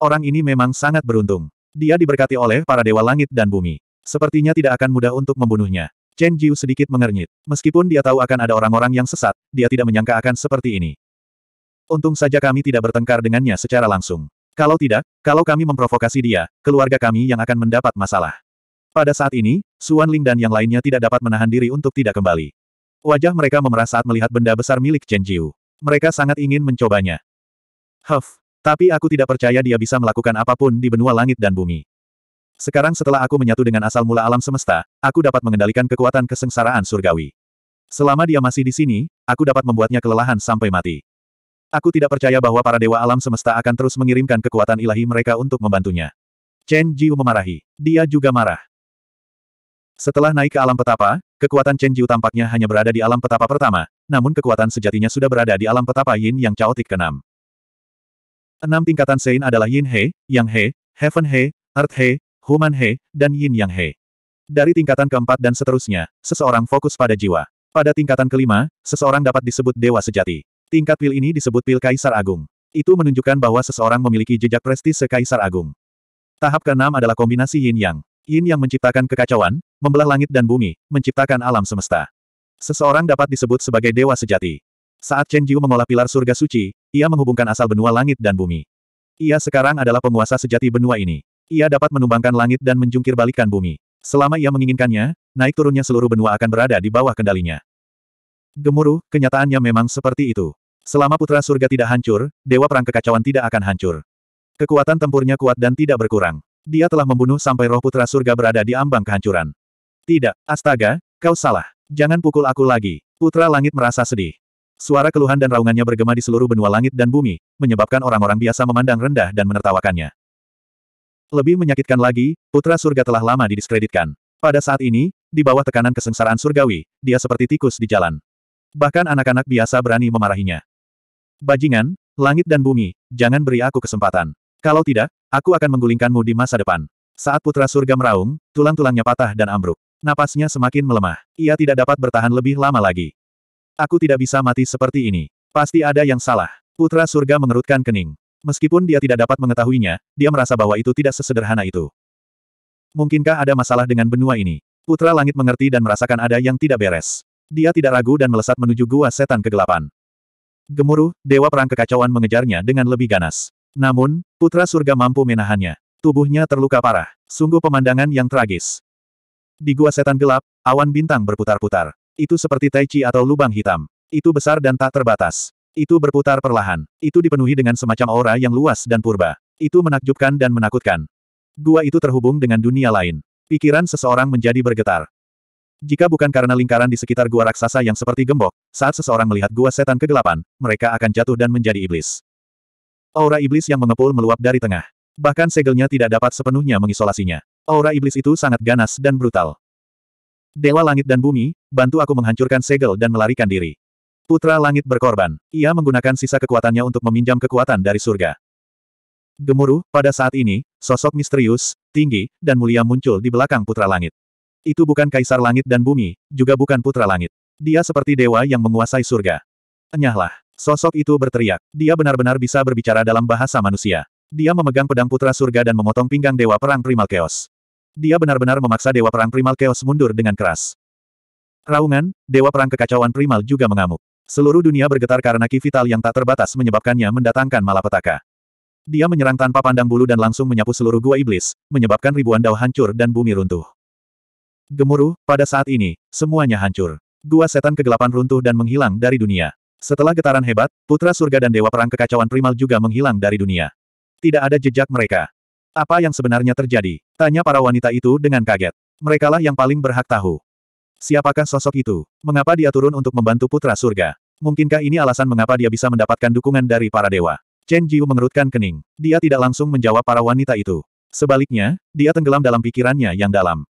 Orang ini memang sangat beruntung. Dia diberkati oleh para dewa langit dan bumi. Sepertinya tidak akan mudah untuk membunuhnya. Chen Jiu sedikit mengernyit. Meskipun dia tahu akan ada orang-orang yang sesat, dia tidak menyangka akan seperti ini. Untung saja kami tidak bertengkar dengannya secara langsung. Kalau tidak, kalau kami memprovokasi dia, keluarga kami yang akan mendapat masalah. Pada saat ini, Suan Ling dan yang lainnya tidak dapat menahan diri untuk tidak kembali. Wajah mereka memerah saat melihat benda besar milik Chen Jiu. Mereka sangat ingin mencobanya. Huff, tapi aku tidak percaya dia bisa melakukan apapun di benua langit dan bumi. Sekarang setelah aku menyatu dengan asal mula alam semesta, aku dapat mengendalikan kekuatan kesengsaraan surgawi. Selama dia masih di sini, aku dapat membuatnya kelelahan sampai mati. Aku tidak percaya bahwa para dewa alam semesta akan terus mengirimkan kekuatan ilahi mereka untuk membantunya. Chen Jiu memarahi. Dia juga marah. Setelah naik ke alam petapa, kekuatan Chen Jiu tampaknya hanya berada di alam petapa pertama, namun kekuatan sejatinya sudah berada di alam petapa Yin yang caotik keenam. Enam tingkatan Sein adalah Yin He, Yang He, Heaven He, Earth He, Human He, dan Yin Yang He. Dari tingkatan keempat dan seterusnya, seseorang fokus pada jiwa. Pada tingkatan kelima, seseorang dapat disebut dewa sejati. Tingkat pil ini disebut pil Kaisar Agung. Itu menunjukkan bahwa seseorang memiliki jejak prestise Kaisar Agung. Tahap keenam adalah kombinasi Yin Yang. Yin yang menciptakan kekacauan, membelah langit dan bumi, menciptakan alam semesta. Seseorang dapat disebut sebagai dewa sejati. Saat Chen Jiu mengolah pilar surga suci, ia menghubungkan asal benua langit dan bumi. Ia sekarang adalah penguasa sejati benua ini. Ia dapat menumbangkan langit dan menjungkir balikan bumi. Selama ia menginginkannya, naik turunnya seluruh benua akan berada di bawah kendalinya. Gemuruh, kenyataannya memang seperti itu. Selama putra surga tidak hancur, dewa perang kekacauan tidak akan hancur. Kekuatan tempurnya kuat dan tidak berkurang. Dia telah membunuh sampai roh putra surga berada di ambang kehancuran. Tidak, astaga, kau salah. Jangan pukul aku lagi. Putra langit merasa sedih. Suara keluhan dan raungannya bergema di seluruh benua langit dan bumi, menyebabkan orang-orang biasa memandang rendah dan menertawakannya. Lebih menyakitkan lagi, putra surga telah lama didiskreditkan. Pada saat ini, di bawah tekanan kesengsaraan surgawi, dia seperti tikus di jalan. Bahkan anak-anak biasa berani memarahinya. Bajingan, langit dan bumi, jangan beri aku kesempatan. Kalau tidak, Aku akan menggulingkanmu di masa depan. Saat putra surga meraung, tulang-tulangnya patah dan ambruk. Napasnya semakin melemah. Ia tidak dapat bertahan lebih lama lagi. Aku tidak bisa mati seperti ini. Pasti ada yang salah. Putra surga mengerutkan kening. Meskipun dia tidak dapat mengetahuinya, dia merasa bahwa itu tidak sesederhana itu. Mungkinkah ada masalah dengan benua ini? Putra Langit mengerti dan merasakan ada yang tidak beres. Dia tidak ragu dan melesat menuju gua setan kegelapan. Gemuruh, Dewa Perang Kekacauan mengejarnya dengan lebih ganas. Namun, putra surga mampu menahannya. Tubuhnya terluka parah. Sungguh pemandangan yang tragis. Di gua setan gelap, awan bintang berputar-putar. Itu seperti tai chi atau lubang hitam. Itu besar dan tak terbatas. Itu berputar perlahan. Itu dipenuhi dengan semacam aura yang luas dan purba. Itu menakjubkan dan menakutkan. Gua itu terhubung dengan dunia lain. Pikiran seseorang menjadi bergetar. Jika bukan karena lingkaran di sekitar gua raksasa yang seperti gembok, saat seseorang melihat gua setan kegelapan, mereka akan jatuh dan menjadi iblis. Aura iblis yang mengepul meluap dari tengah. Bahkan segelnya tidak dapat sepenuhnya mengisolasinya. Aura iblis itu sangat ganas dan brutal. Dewa langit dan bumi, bantu aku menghancurkan segel dan melarikan diri. Putra langit berkorban. Ia menggunakan sisa kekuatannya untuk meminjam kekuatan dari surga. Gemuruh, pada saat ini, sosok misterius, tinggi, dan mulia muncul di belakang putra langit. Itu bukan kaisar langit dan bumi, juga bukan putra langit. Dia seperti dewa yang menguasai surga. Enyahlah. Sosok itu berteriak. Dia benar-benar bisa berbicara dalam bahasa manusia. Dia memegang pedang putra surga dan memotong pinggang Dewa Perang Primal Chaos. Dia benar-benar memaksa Dewa Perang Primal Chaos mundur dengan keras. Raungan, Dewa Perang Kekacauan Primal juga mengamuk. Seluruh dunia bergetar karena ki vital yang tak terbatas menyebabkannya mendatangkan malapetaka. Dia menyerang tanpa pandang bulu dan langsung menyapu seluruh gua iblis, menyebabkan ribuan dao hancur dan bumi runtuh. Gemuruh, pada saat ini, semuanya hancur. Gua setan kegelapan runtuh dan menghilang dari dunia. Setelah getaran hebat, putra surga dan dewa perang kekacauan primal juga menghilang dari dunia. Tidak ada jejak mereka. Apa yang sebenarnya terjadi? Tanya para wanita itu dengan kaget. Merekalah yang paling berhak tahu. Siapakah sosok itu? Mengapa dia turun untuk membantu putra surga? Mungkinkah ini alasan mengapa dia bisa mendapatkan dukungan dari para dewa? Chen Jiu mengerutkan kening. Dia tidak langsung menjawab para wanita itu. Sebaliknya, dia tenggelam dalam pikirannya yang dalam.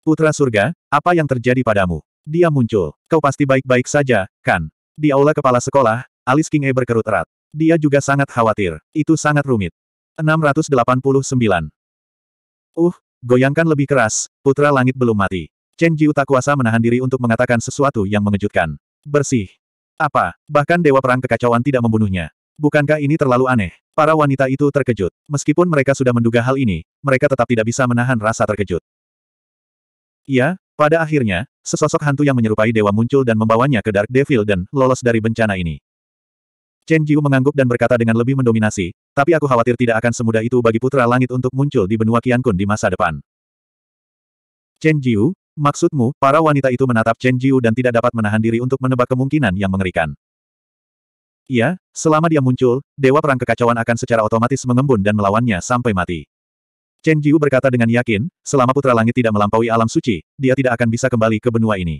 Putra surga, apa yang terjadi padamu? Dia muncul. Kau pasti baik-baik saja, kan? Di aula kepala sekolah, alis King E berkerut erat. Dia juga sangat khawatir. Itu sangat rumit. 689. Uh, goyangkan lebih keras, putra langit belum mati. Chen Jiu tak kuasa menahan diri untuk mengatakan sesuatu yang mengejutkan. Bersih. Apa, bahkan Dewa Perang Kekacauan tidak membunuhnya. Bukankah ini terlalu aneh? Para wanita itu terkejut. Meskipun mereka sudah menduga hal ini, mereka tetap tidak bisa menahan rasa terkejut. Iya, pada akhirnya, sesosok hantu yang menyerupai dewa muncul dan membawanya ke Dark Devil dan lolos dari bencana ini. Chen Jiu mengangguk dan berkata dengan lebih mendominasi, tapi aku khawatir tidak akan semudah itu bagi putra langit untuk muncul di benua Kun di masa depan. Chen Jiu, maksudmu, para wanita itu menatap Chen Jiu dan tidak dapat menahan diri untuk menebak kemungkinan yang mengerikan. Iya, selama dia muncul, dewa perang kekacauan akan secara otomatis mengembun dan melawannya sampai mati. Chen Jiu berkata dengan yakin, selama Putra Langit tidak melampaui alam suci, dia tidak akan bisa kembali ke benua ini.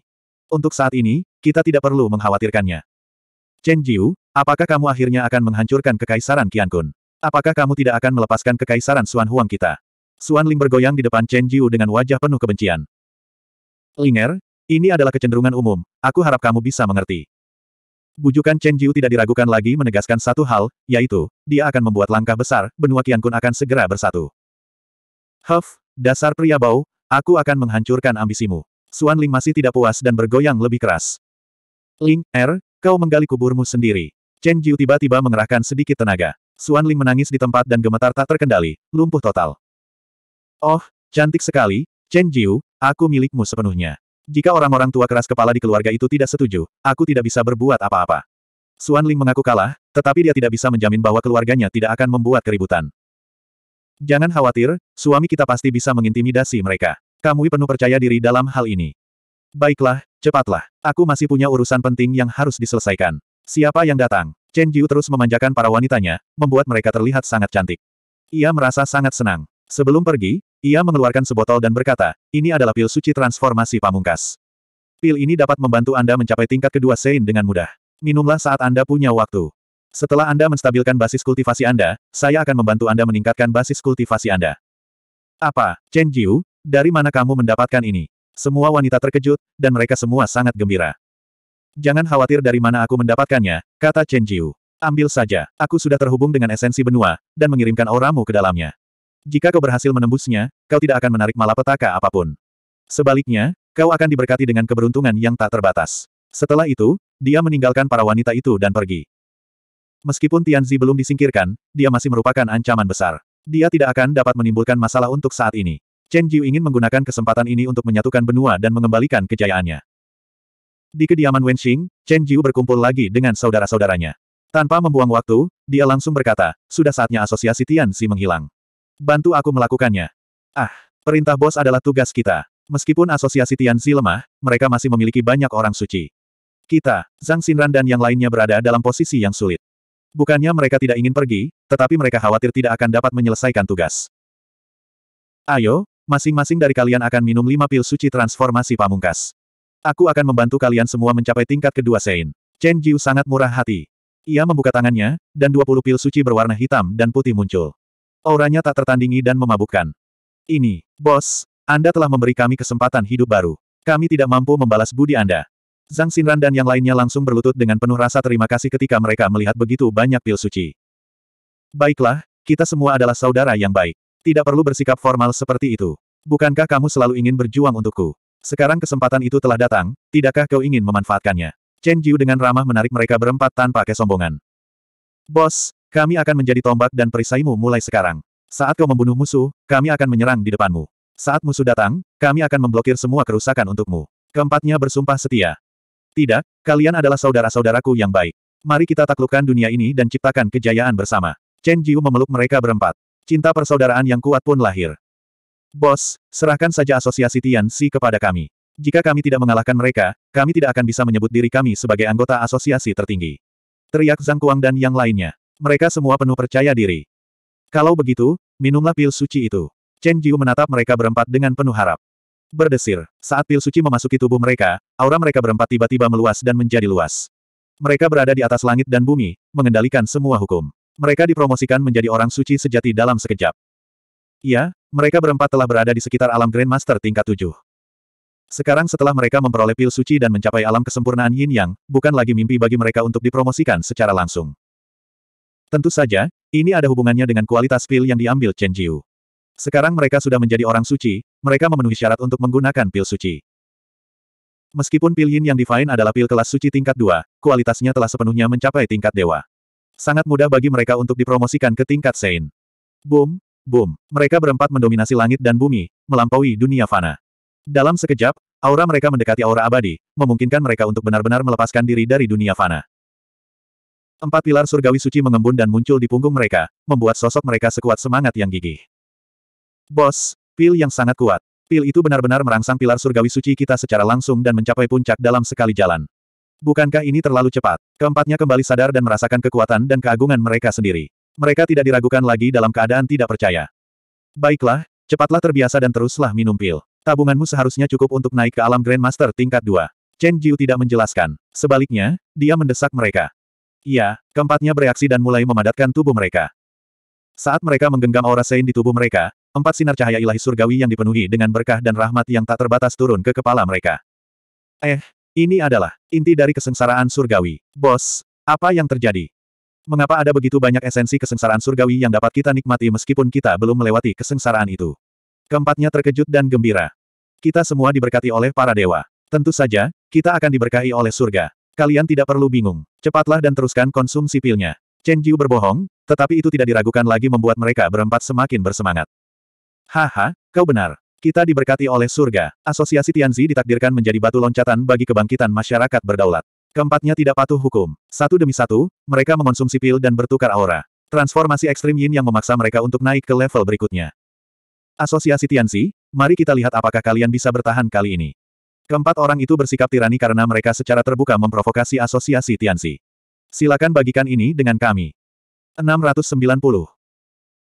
Untuk saat ini, kita tidak perlu mengkhawatirkannya. Chen Jiu, apakah kamu akhirnya akan menghancurkan kekaisaran Qian Kun? Apakah kamu tidak akan melepaskan kekaisaran Suan Huang kita? Suan Ling bergoyang di depan Chen Jiu dengan wajah penuh kebencian. Linger, ini adalah kecenderungan umum, aku harap kamu bisa mengerti. Bujukan Chen Jiu tidak diragukan lagi menegaskan satu hal, yaitu, dia akan membuat langkah besar, benua Qian Kun akan segera bersatu. Huff, dasar pria bau, aku akan menghancurkan ambisimu. Suan Ling masih tidak puas dan bergoyang lebih keras. Ling, Er, kau menggali kuburmu sendiri. Chen Jiu tiba-tiba mengerahkan sedikit tenaga. Suan Ling menangis di tempat dan gemetar tak terkendali, lumpuh total. Oh, cantik sekali, Chen Jiu, aku milikmu sepenuhnya. Jika orang-orang tua keras kepala di keluarga itu tidak setuju, aku tidak bisa berbuat apa-apa. Suan Ling mengaku kalah, tetapi dia tidak bisa menjamin bahwa keluarganya tidak akan membuat keributan. Jangan khawatir, suami kita pasti bisa mengintimidasi mereka. Kamui penuh percaya diri dalam hal ini. Baiklah, cepatlah. Aku masih punya urusan penting yang harus diselesaikan. Siapa yang datang? Chen Jiu terus memanjakan para wanitanya, membuat mereka terlihat sangat cantik. Ia merasa sangat senang. Sebelum pergi, ia mengeluarkan sebotol dan berkata, ini adalah pil suci transformasi pamungkas. Pil ini dapat membantu Anda mencapai tingkat kedua Sein dengan mudah. Minumlah saat Anda punya waktu. Setelah Anda menstabilkan basis kultivasi Anda, saya akan membantu Anda meningkatkan basis kultivasi Anda. Apa, Chen Jiu, dari mana kamu mendapatkan ini? Semua wanita terkejut, dan mereka semua sangat gembira. Jangan khawatir dari mana aku mendapatkannya, kata Chen Jiu. Ambil saja, aku sudah terhubung dengan esensi benua, dan mengirimkan auramu ke dalamnya. Jika kau berhasil menembusnya, kau tidak akan menarik malapetaka apapun. Sebaliknya, kau akan diberkati dengan keberuntungan yang tak terbatas. Setelah itu, dia meninggalkan para wanita itu dan pergi. Meskipun Tianzi belum disingkirkan, dia masih merupakan ancaman besar. Dia tidak akan dapat menimbulkan masalah untuk saat ini. Chen Jiu ingin menggunakan kesempatan ini untuk menyatukan benua dan mengembalikan kejayaannya. Di kediaman Wenxing, Chen Jiu berkumpul lagi dengan saudara-saudaranya. Tanpa membuang waktu, dia langsung berkata, sudah saatnya asosiasi Tian Tianzi menghilang. Bantu aku melakukannya. Ah, perintah bos adalah tugas kita. Meskipun asosiasi Tian Tianzi lemah, mereka masih memiliki banyak orang suci. Kita, Zhang Xinran dan yang lainnya berada dalam posisi yang sulit. Bukannya mereka tidak ingin pergi, tetapi mereka khawatir tidak akan dapat menyelesaikan tugas. Ayo, masing-masing dari kalian akan minum lima pil suci transformasi pamungkas. Aku akan membantu kalian semua mencapai tingkat kedua Sein. Chen Jiu sangat murah hati. Ia membuka tangannya, dan 20 pil suci berwarna hitam dan putih muncul. Auranya tak tertandingi dan memabukkan. Ini, bos, Anda telah memberi kami kesempatan hidup baru. Kami tidak mampu membalas budi Anda. Zhang Xinran dan yang lainnya langsung berlutut dengan penuh rasa terima kasih ketika mereka melihat begitu banyak pil suci. Baiklah, kita semua adalah saudara yang baik. Tidak perlu bersikap formal seperti itu. Bukankah kamu selalu ingin berjuang untukku? Sekarang kesempatan itu telah datang, tidakkah kau ingin memanfaatkannya? Chen Jiu dengan ramah menarik mereka berempat tanpa kesombongan. Bos, kami akan menjadi tombak dan perisaimu mulai sekarang. Saat kau membunuh musuh, kami akan menyerang di depanmu. Saat musuh datang, kami akan memblokir semua kerusakan untukmu. Keempatnya bersumpah setia. Tidak, kalian adalah saudara-saudaraku yang baik. Mari kita taklukkan dunia ini dan ciptakan kejayaan bersama. Chen Jiu memeluk mereka berempat. Cinta persaudaraan yang kuat pun lahir. Bos, serahkan saja asosiasi Tian Si kepada kami. Jika kami tidak mengalahkan mereka, kami tidak akan bisa menyebut diri kami sebagai anggota asosiasi tertinggi. Teriak Zhang Kuang dan yang lainnya. Mereka semua penuh percaya diri. Kalau begitu, minumlah pil suci itu. Chen Jiu menatap mereka berempat dengan penuh harap berdesir. Saat pil suci memasuki tubuh mereka, aura mereka berempat tiba-tiba meluas dan menjadi luas. Mereka berada di atas langit dan bumi, mengendalikan semua hukum. Mereka dipromosikan menjadi orang suci sejati dalam sekejap. Iya, mereka berempat telah berada di sekitar alam Grandmaster tingkat tujuh. Sekarang setelah mereka memperoleh pil suci dan mencapai alam kesempurnaan yin yang, bukan lagi mimpi bagi mereka untuk dipromosikan secara langsung. Tentu saja, ini ada hubungannya dengan kualitas pil yang diambil Chen Jiu. Sekarang mereka sudah menjadi orang suci, mereka memenuhi syarat untuk menggunakan pil suci. Meskipun pil yin yang Divine adalah pil kelas suci tingkat 2, kualitasnya telah sepenuhnya mencapai tingkat dewa. Sangat mudah bagi mereka untuk dipromosikan ke tingkat Sein. Boom, boom. Mereka berempat mendominasi langit dan bumi, melampaui dunia fana. Dalam sekejap, aura mereka mendekati aura abadi, memungkinkan mereka untuk benar-benar melepaskan diri dari dunia fana. Empat pilar surgawi suci mengembun dan muncul di punggung mereka, membuat sosok mereka sekuat semangat yang gigih. Bos, pil yang sangat kuat. Pil itu benar-benar merangsang pilar surgawi suci kita secara langsung dan mencapai puncak dalam sekali jalan. Bukankah ini terlalu cepat? Keempatnya kembali sadar dan merasakan kekuatan dan keagungan mereka sendiri. Mereka tidak diragukan lagi dalam keadaan tidak percaya. Baiklah, cepatlah terbiasa dan teruslah minum pil. Tabunganmu seharusnya cukup untuk naik ke alam Grandmaster tingkat 2. Chen Jiu tidak menjelaskan. Sebaliknya, dia mendesak mereka. Iya, keempatnya bereaksi dan mulai memadatkan tubuh mereka. Saat mereka menggenggam aura Sein di tubuh mereka, Empat sinar cahaya ilahi surgawi yang dipenuhi dengan berkah dan rahmat yang tak terbatas turun ke kepala mereka. Eh, ini adalah inti dari kesengsaraan surgawi. Bos, apa yang terjadi? Mengapa ada begitu banyak esensi kesengsaraan surgawi yang dapat kita nikmati meskipun kita belum melewati kesengsaraan itu? Keempatnya terkejut dan gembira. Kita semua diberkati oleh para dewa. Tentu saja, kita akan diberkahi oleh surga. Kalian tidak perlu bingung. Cepatlah dan teruskan konsumsi pilnya. Chen Jiu berbohong, tetapi itu tidak diragukan lagi membuat mereka berempat semakin bersemangat. Haha, kau benar. Kita diberkati oleh surga. Asosiasi Tianzi ditakdirkan menjadi batu loncatan bagi kebangkitan masyarakat berdaulat. Keempatnya tidak patuh hukum. Satu demi satu, mereka mengonsumsi pil dan bertukar aura. Transformasi ekstrim yin yang memaksa mereka untuk naik ke level berikutnya. Asosiasi Tianzi, mari kita lihat apakah kalian bisa bertahan kali ini. Keempat orang itu bersikap tirani karena mereka secara terbuka memprovokasi asosiasi Tianzi. Silakan bagikan ini dengan kami. 690.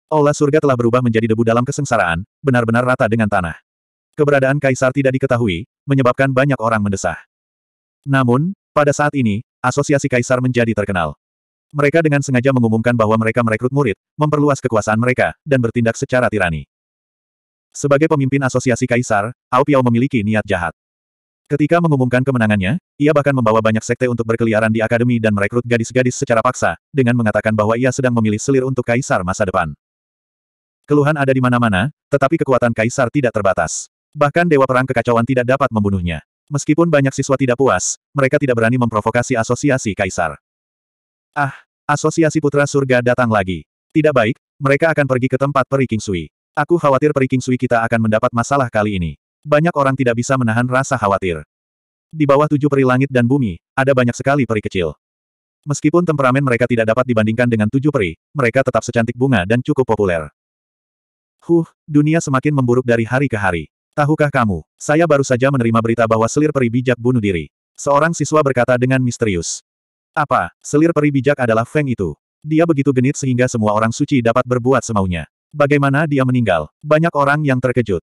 Aula surga telah berubah menjadi debu dalam kesengsaraan, benar-benar rata dengan tanah. Keberadaan kaisar tidak diketahui, menyebabkan banyak orang mendesah. Namun, pada saat ini, asosiasi kaisar menjadi terkenal. Mereka dengan sengaja mengumumkan bahwa mereka merekrut murid, memperluas kekuasaan mereka, dan bertindak secara tirani. Sebagai pemimpin asosiasi kaisar, Ao Piao memiliki niat jahat. Ketika mengumumkan kemenangannya, ia bahkan membawa banyak sekte untuk berkeliaran di akademi dan merekrut gadis-gadis secara paksa, dengan mengatakan bahwa ia sedang memilih selir untuk kaisar masa depan. Keluhan ada di mana-mana, tetapi kekuatan kaisar tidak terbatas. Bahkan dewa perang kekacauan tidak dapat membunuhnya. Meskipun banyak siswa tidak puas, mereka tidak berani memprovokasi asosiasi kaisar. Ah, asosiasi putra surga datang lagi. Tidak baik, mereka akan pergi ke tempat peri King Sui. Aku khawatir peri King Sui kita akan mendapat masalah kali ini. Banyak orang tidak bisa menahan rasa khawatir. Di bawah tujuh peri langit dan bumi, ada banyak sekali peri kecil. Meskipun temperamen mereka tidak dapat dibandingkan dengan tujuh peri, mereka tetap secantik bunga dan cukup populer. Huh, dunia semakin memburuk dari hari ke hari. Tahukah kamu, saya baru saja menerima berita bahwa selir peri bijak bunuh diri. Seorang siswa berkata dengan misterius. Apa, selir peri bijak adalah Feng itu? Dia begitu genit sehingga semua orang suci dapat berbuat semaunya. Bagaimana dia meninggal? Banyak orang yang terkejut.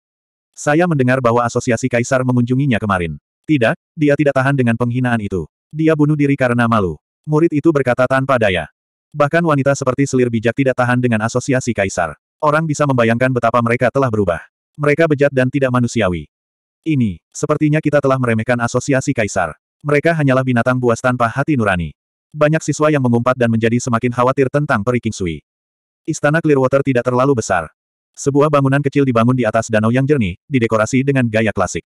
Saya mendengar bahwa asosiasi kaisar mengunjunginya kemarin. Tidak, dia tidak tahan dengan penghinaan itu. Dia bunuh diri karena malu. Murid itu berkata tanpa daya. Bahkan wanita seperti selir bijak tidak tahan dengan asosiasi kaisar. Orang bisa membayangkan betapa mereka telah berubah. Mereka bejat dan tidak manusiawi. Ini, sepertinya kita telah meremehkan asosiasi kaisar. Mereka hanyalah binatang buas tanpa hati nurani. Banyak siswa yang mengumpat dan menjadi semakin khawatir tentang peri Kingsui. Istana Clearwater tidak terlalu besar. Sebuah bangunan kecil dibangun di atas danau yang jernih, didekorasi dengan gaya klasik.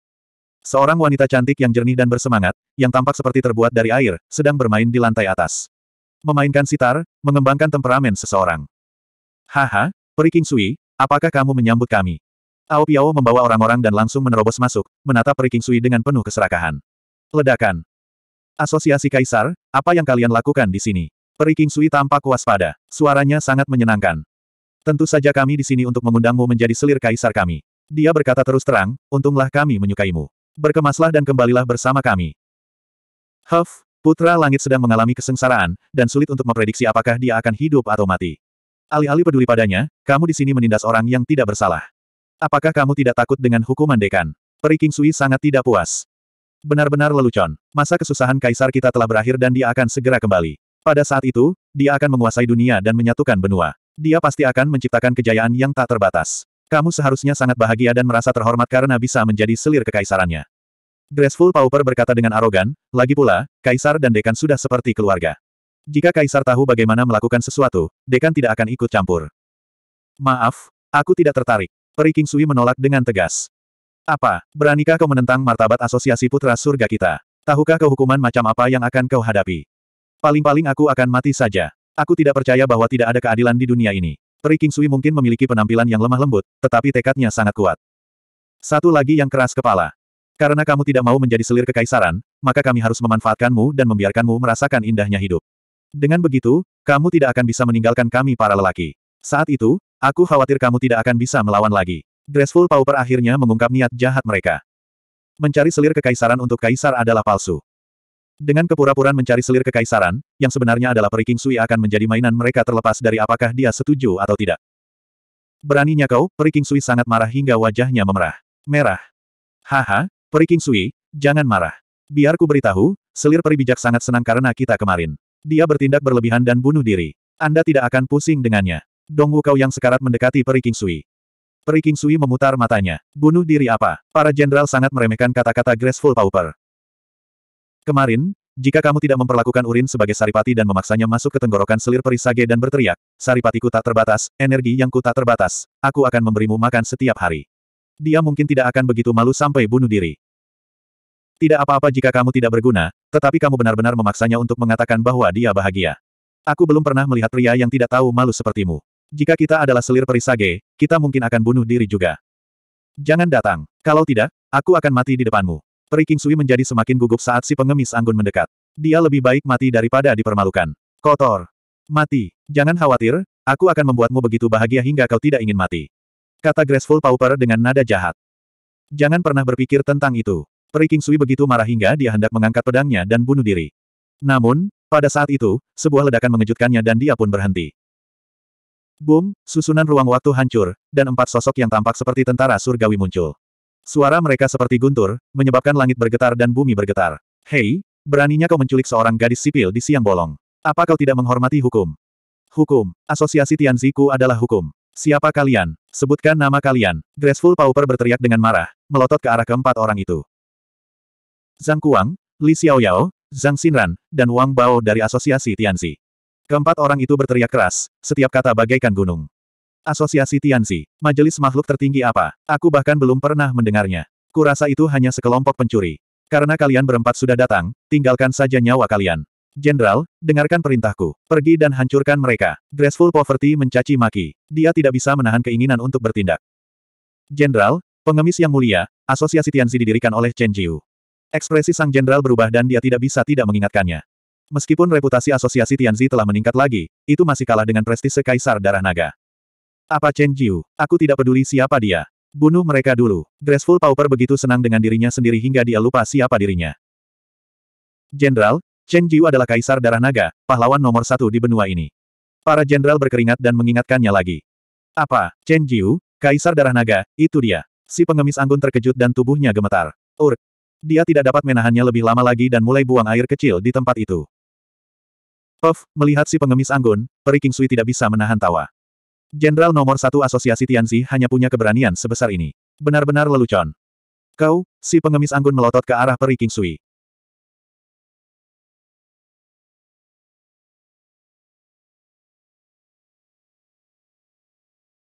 Seorang wanita cantik yang jernih dan bersemangat, yang tampak seperti terbuat dari air, sedang bermain di lantai atas. Memainkan sitar, mengembangkan temperamen seseorang. Haha, Peri King Sui, apakah kamu menyambut kami? Ao Piao membawa orang-orang dan langsung menerobos masuk, menatap Peri King Sui dengan penuh keserakahan. Ledakan. Asosiasi Kaisar, apa yang kalian lakukan di sini? Peri King Sui tampak waspada. Suaranya sangat menyenangkan. Tentu saja kami di sini untuk mengundangmu menjadi selir kaisar kami. Dia berkata terus terang, untunglah kami menyukaimu. Berkemaslah dan kembalilah bersama kami. Huff, Putra Langit sedang mengalami kesengsaraan, dan sulit untuk memprediksi apakah dia akan hidup atau mati. Alih-alih peduli padanya, kamu di sini menindas orang yang tidak bersalah. Apakah kamu tidak takut dengan hukuman dekan? Peri King Sui sangat tidak puas. Benar-benar lelucon. Masa kesusahan kaisar kita telah berakhir dan dia akan segera kembali. Pada saat itu, dia akan menguasai dunia dan menyatukan benua. Dia pasti akan menciptakan kejayaan yang tak terbatas. Kamu seharusnya sangat bahagia dan merasa terhormat karena bisa menjadi selir kekaisarannya. Graceful Pauper berkata dengan arogan, lagi pula, kaisar dan dekan sudah seperti keluarga. Jika Kaisar tahu bagaimana melakukan sesuatu, Dekan tidak akan ikut campur. Maaf, aku tidak tertarik. Peri King Sui menolak dengan tegas. Apa, beranikah kau menentang martabat asosiasi putra surga kita? Tahukah kau hukuman macam apa yang akan kau hadapi? Paling-paling aku akan mati saja. Aku tidak percaya bahwa tidak ada keadilan di dunia ini. Peri King Sui mungkin memiliki penampilan yang lemah lembut, tetapi tekadnya sangat kuat. Satu lagi yang keras kepala. Karena kamu tidak mau menjadi selir kekaisaran, maka kami harus memanfaatkanmu dan membiarkanmu merasakan indahnya hidup. Dengan begitu, kamu tidak akan bisa meninggalkan kami para lelaki. Saat itu, aku khawatir kamu tidak akan bisa melawan lagi. Graceful Pauper akhirnya mengungkap niat jahat mereka. Mencari selir kekaisaran untuk kaisar adalah palsu. Dengan kepura-puraan mencari selir kekaisaran, yang sebenarnya adalah peri King Sui akan menjadi mainan mereka terlepas dari apakah dia setuju atau tidak. Beraninya kau, peri King Sui sangat marah hingga wajahnya memerah. Merah. Haha, peri King Sui, jangan marah. Biar ku beritahu, selir peri bijak sangat senang karena kita kemarin. Dia bertindak berlebihan dan bunuh diri. Anda tidak akan pusing dengannya. Dong Wukau Kau yang sekarat mendekati Peri King Sui. Peri King Sui memutar matanya. Bunuh diri apa? Para jenderal sangat meremehkan kata-kata Graceful Pauper. Kemarin, jika kamu tidak memperlakukan urin sebagai saripati dan memaksanya masuk ke tenggorokan selir Perisage dan berteriak, saripatiku tak terbatas, energi yang ku tak terbatas, aku akan memberimu makan setiap hari. Dia mungkin tidak akan begitu malu sampai bunuh diri. Tidak apa-apa jika kamu tidak berguna, tetapi kamu benar-benar memaksanya untuk mengatakan bahwa dia bahagia. Aku belum pernah melihat pria yang tidak tahu malu sepertimu. Jika kita adalah selir perisage, kita mungkin akan bunuh diri juga. Jangan datang. Kalau tidak, aku akan mati di depanmu. Peri King Sui menjadi semakin gugup saat si pengemis anggun mendekat. Dia lebih baik mati daripada dipermalukan. Kotor. Mati. Jangan khawatir, aku akan membuatmu begitu bahagia hingga kau tidak ingin mati. Kata Graceful Pauper dengan nada jahat. Jangan pernah berpikir tentang itu. Peri King Sui begitu marah hingga dia hendak mengangkat pedangnya dan bunuh diri. Namun, pada saat itu, sebuah ledakan mengejutkannya dan dia pun berhenti. Boom, susunan ruang waktu hancur, dan empat sosok yang tampak seperti tentara surgawi muncul. Suara mereka seperti guntur, menyebabkan langit bergetar dan bumi bergetar. Hei, beraninya kau menculik seorang gadis sipil di siang bolong. Apa kau tidak menghormati hukum? Hukum. Asosiasi Tianziku adalah hukum. Siapa kalian? Sebutkan nama kalian. Graceful Pauper berteriak dengan marah, melotot ke arah keempat orang itu. Zhang Kuang, Li Xiaoyao, Zhang Xinran, dan Wang Bao dari Asosiasi Tianzi. Keempat orang itu berteriak keras, setiap kata bagaikan gunung. Asosiasi Tianzi, majelis makhluk tertinggi apa? Aku bahkan belum pernah mendengarnya. Kurasa itu hanya sekelompok pencuri. Karena kalian berempat sudah datang, tinggalkan saja nyawa kalian. Jenderal, dengarkan perintahku. Pergi dan hancurkan mereka. Graceful Poverty mencaci maki. Dia tidak bisa menahan keinginan untuk bertindak. Jenderal, pengemis yang mulia, asosiasi Tianzi didirikan oleh Chen Jiu. Ekspresi sang jenderal berubah dan dia tidak bisa tidak mengingatkannya. Meskipun reputasi asosiasi Tianzi telah meningkat lagi, itu masih kalah dengan prestise Kaisar Darah Naga. Apa Chen Jiu? Aku tidak peduli siapa dia. Bunuh mereka dulu. Graceful Pauper begitu senang dengan dirinya sendiri hingga dia lupa siapa dirinya. Jenderal, Chen Jiu adalah Kaisar Darah Naga, pahlawan nomor satu di benua ini. Para jenderal berkeringat dan mengingatkannya lagi. Apa, Chen Jiu, Kaisar Darah Naga, itu dia. Si pengemis anggun terkejut dan tubuhnya gemetar. Urk, dia tidak dapat menahannya lebih lama lagi dan mulai buang air kecil di tempat itu. Puff, melihat si pengemis anggun, Peri King Sui tidak bisa menahan tawa. Jenderal nomor satu asosiasi Tianzi hanya punya keberanian sebesar ini. Benar-benar lelucon. Kau, si pengemis anggun melotot ke arah Peri King Sui.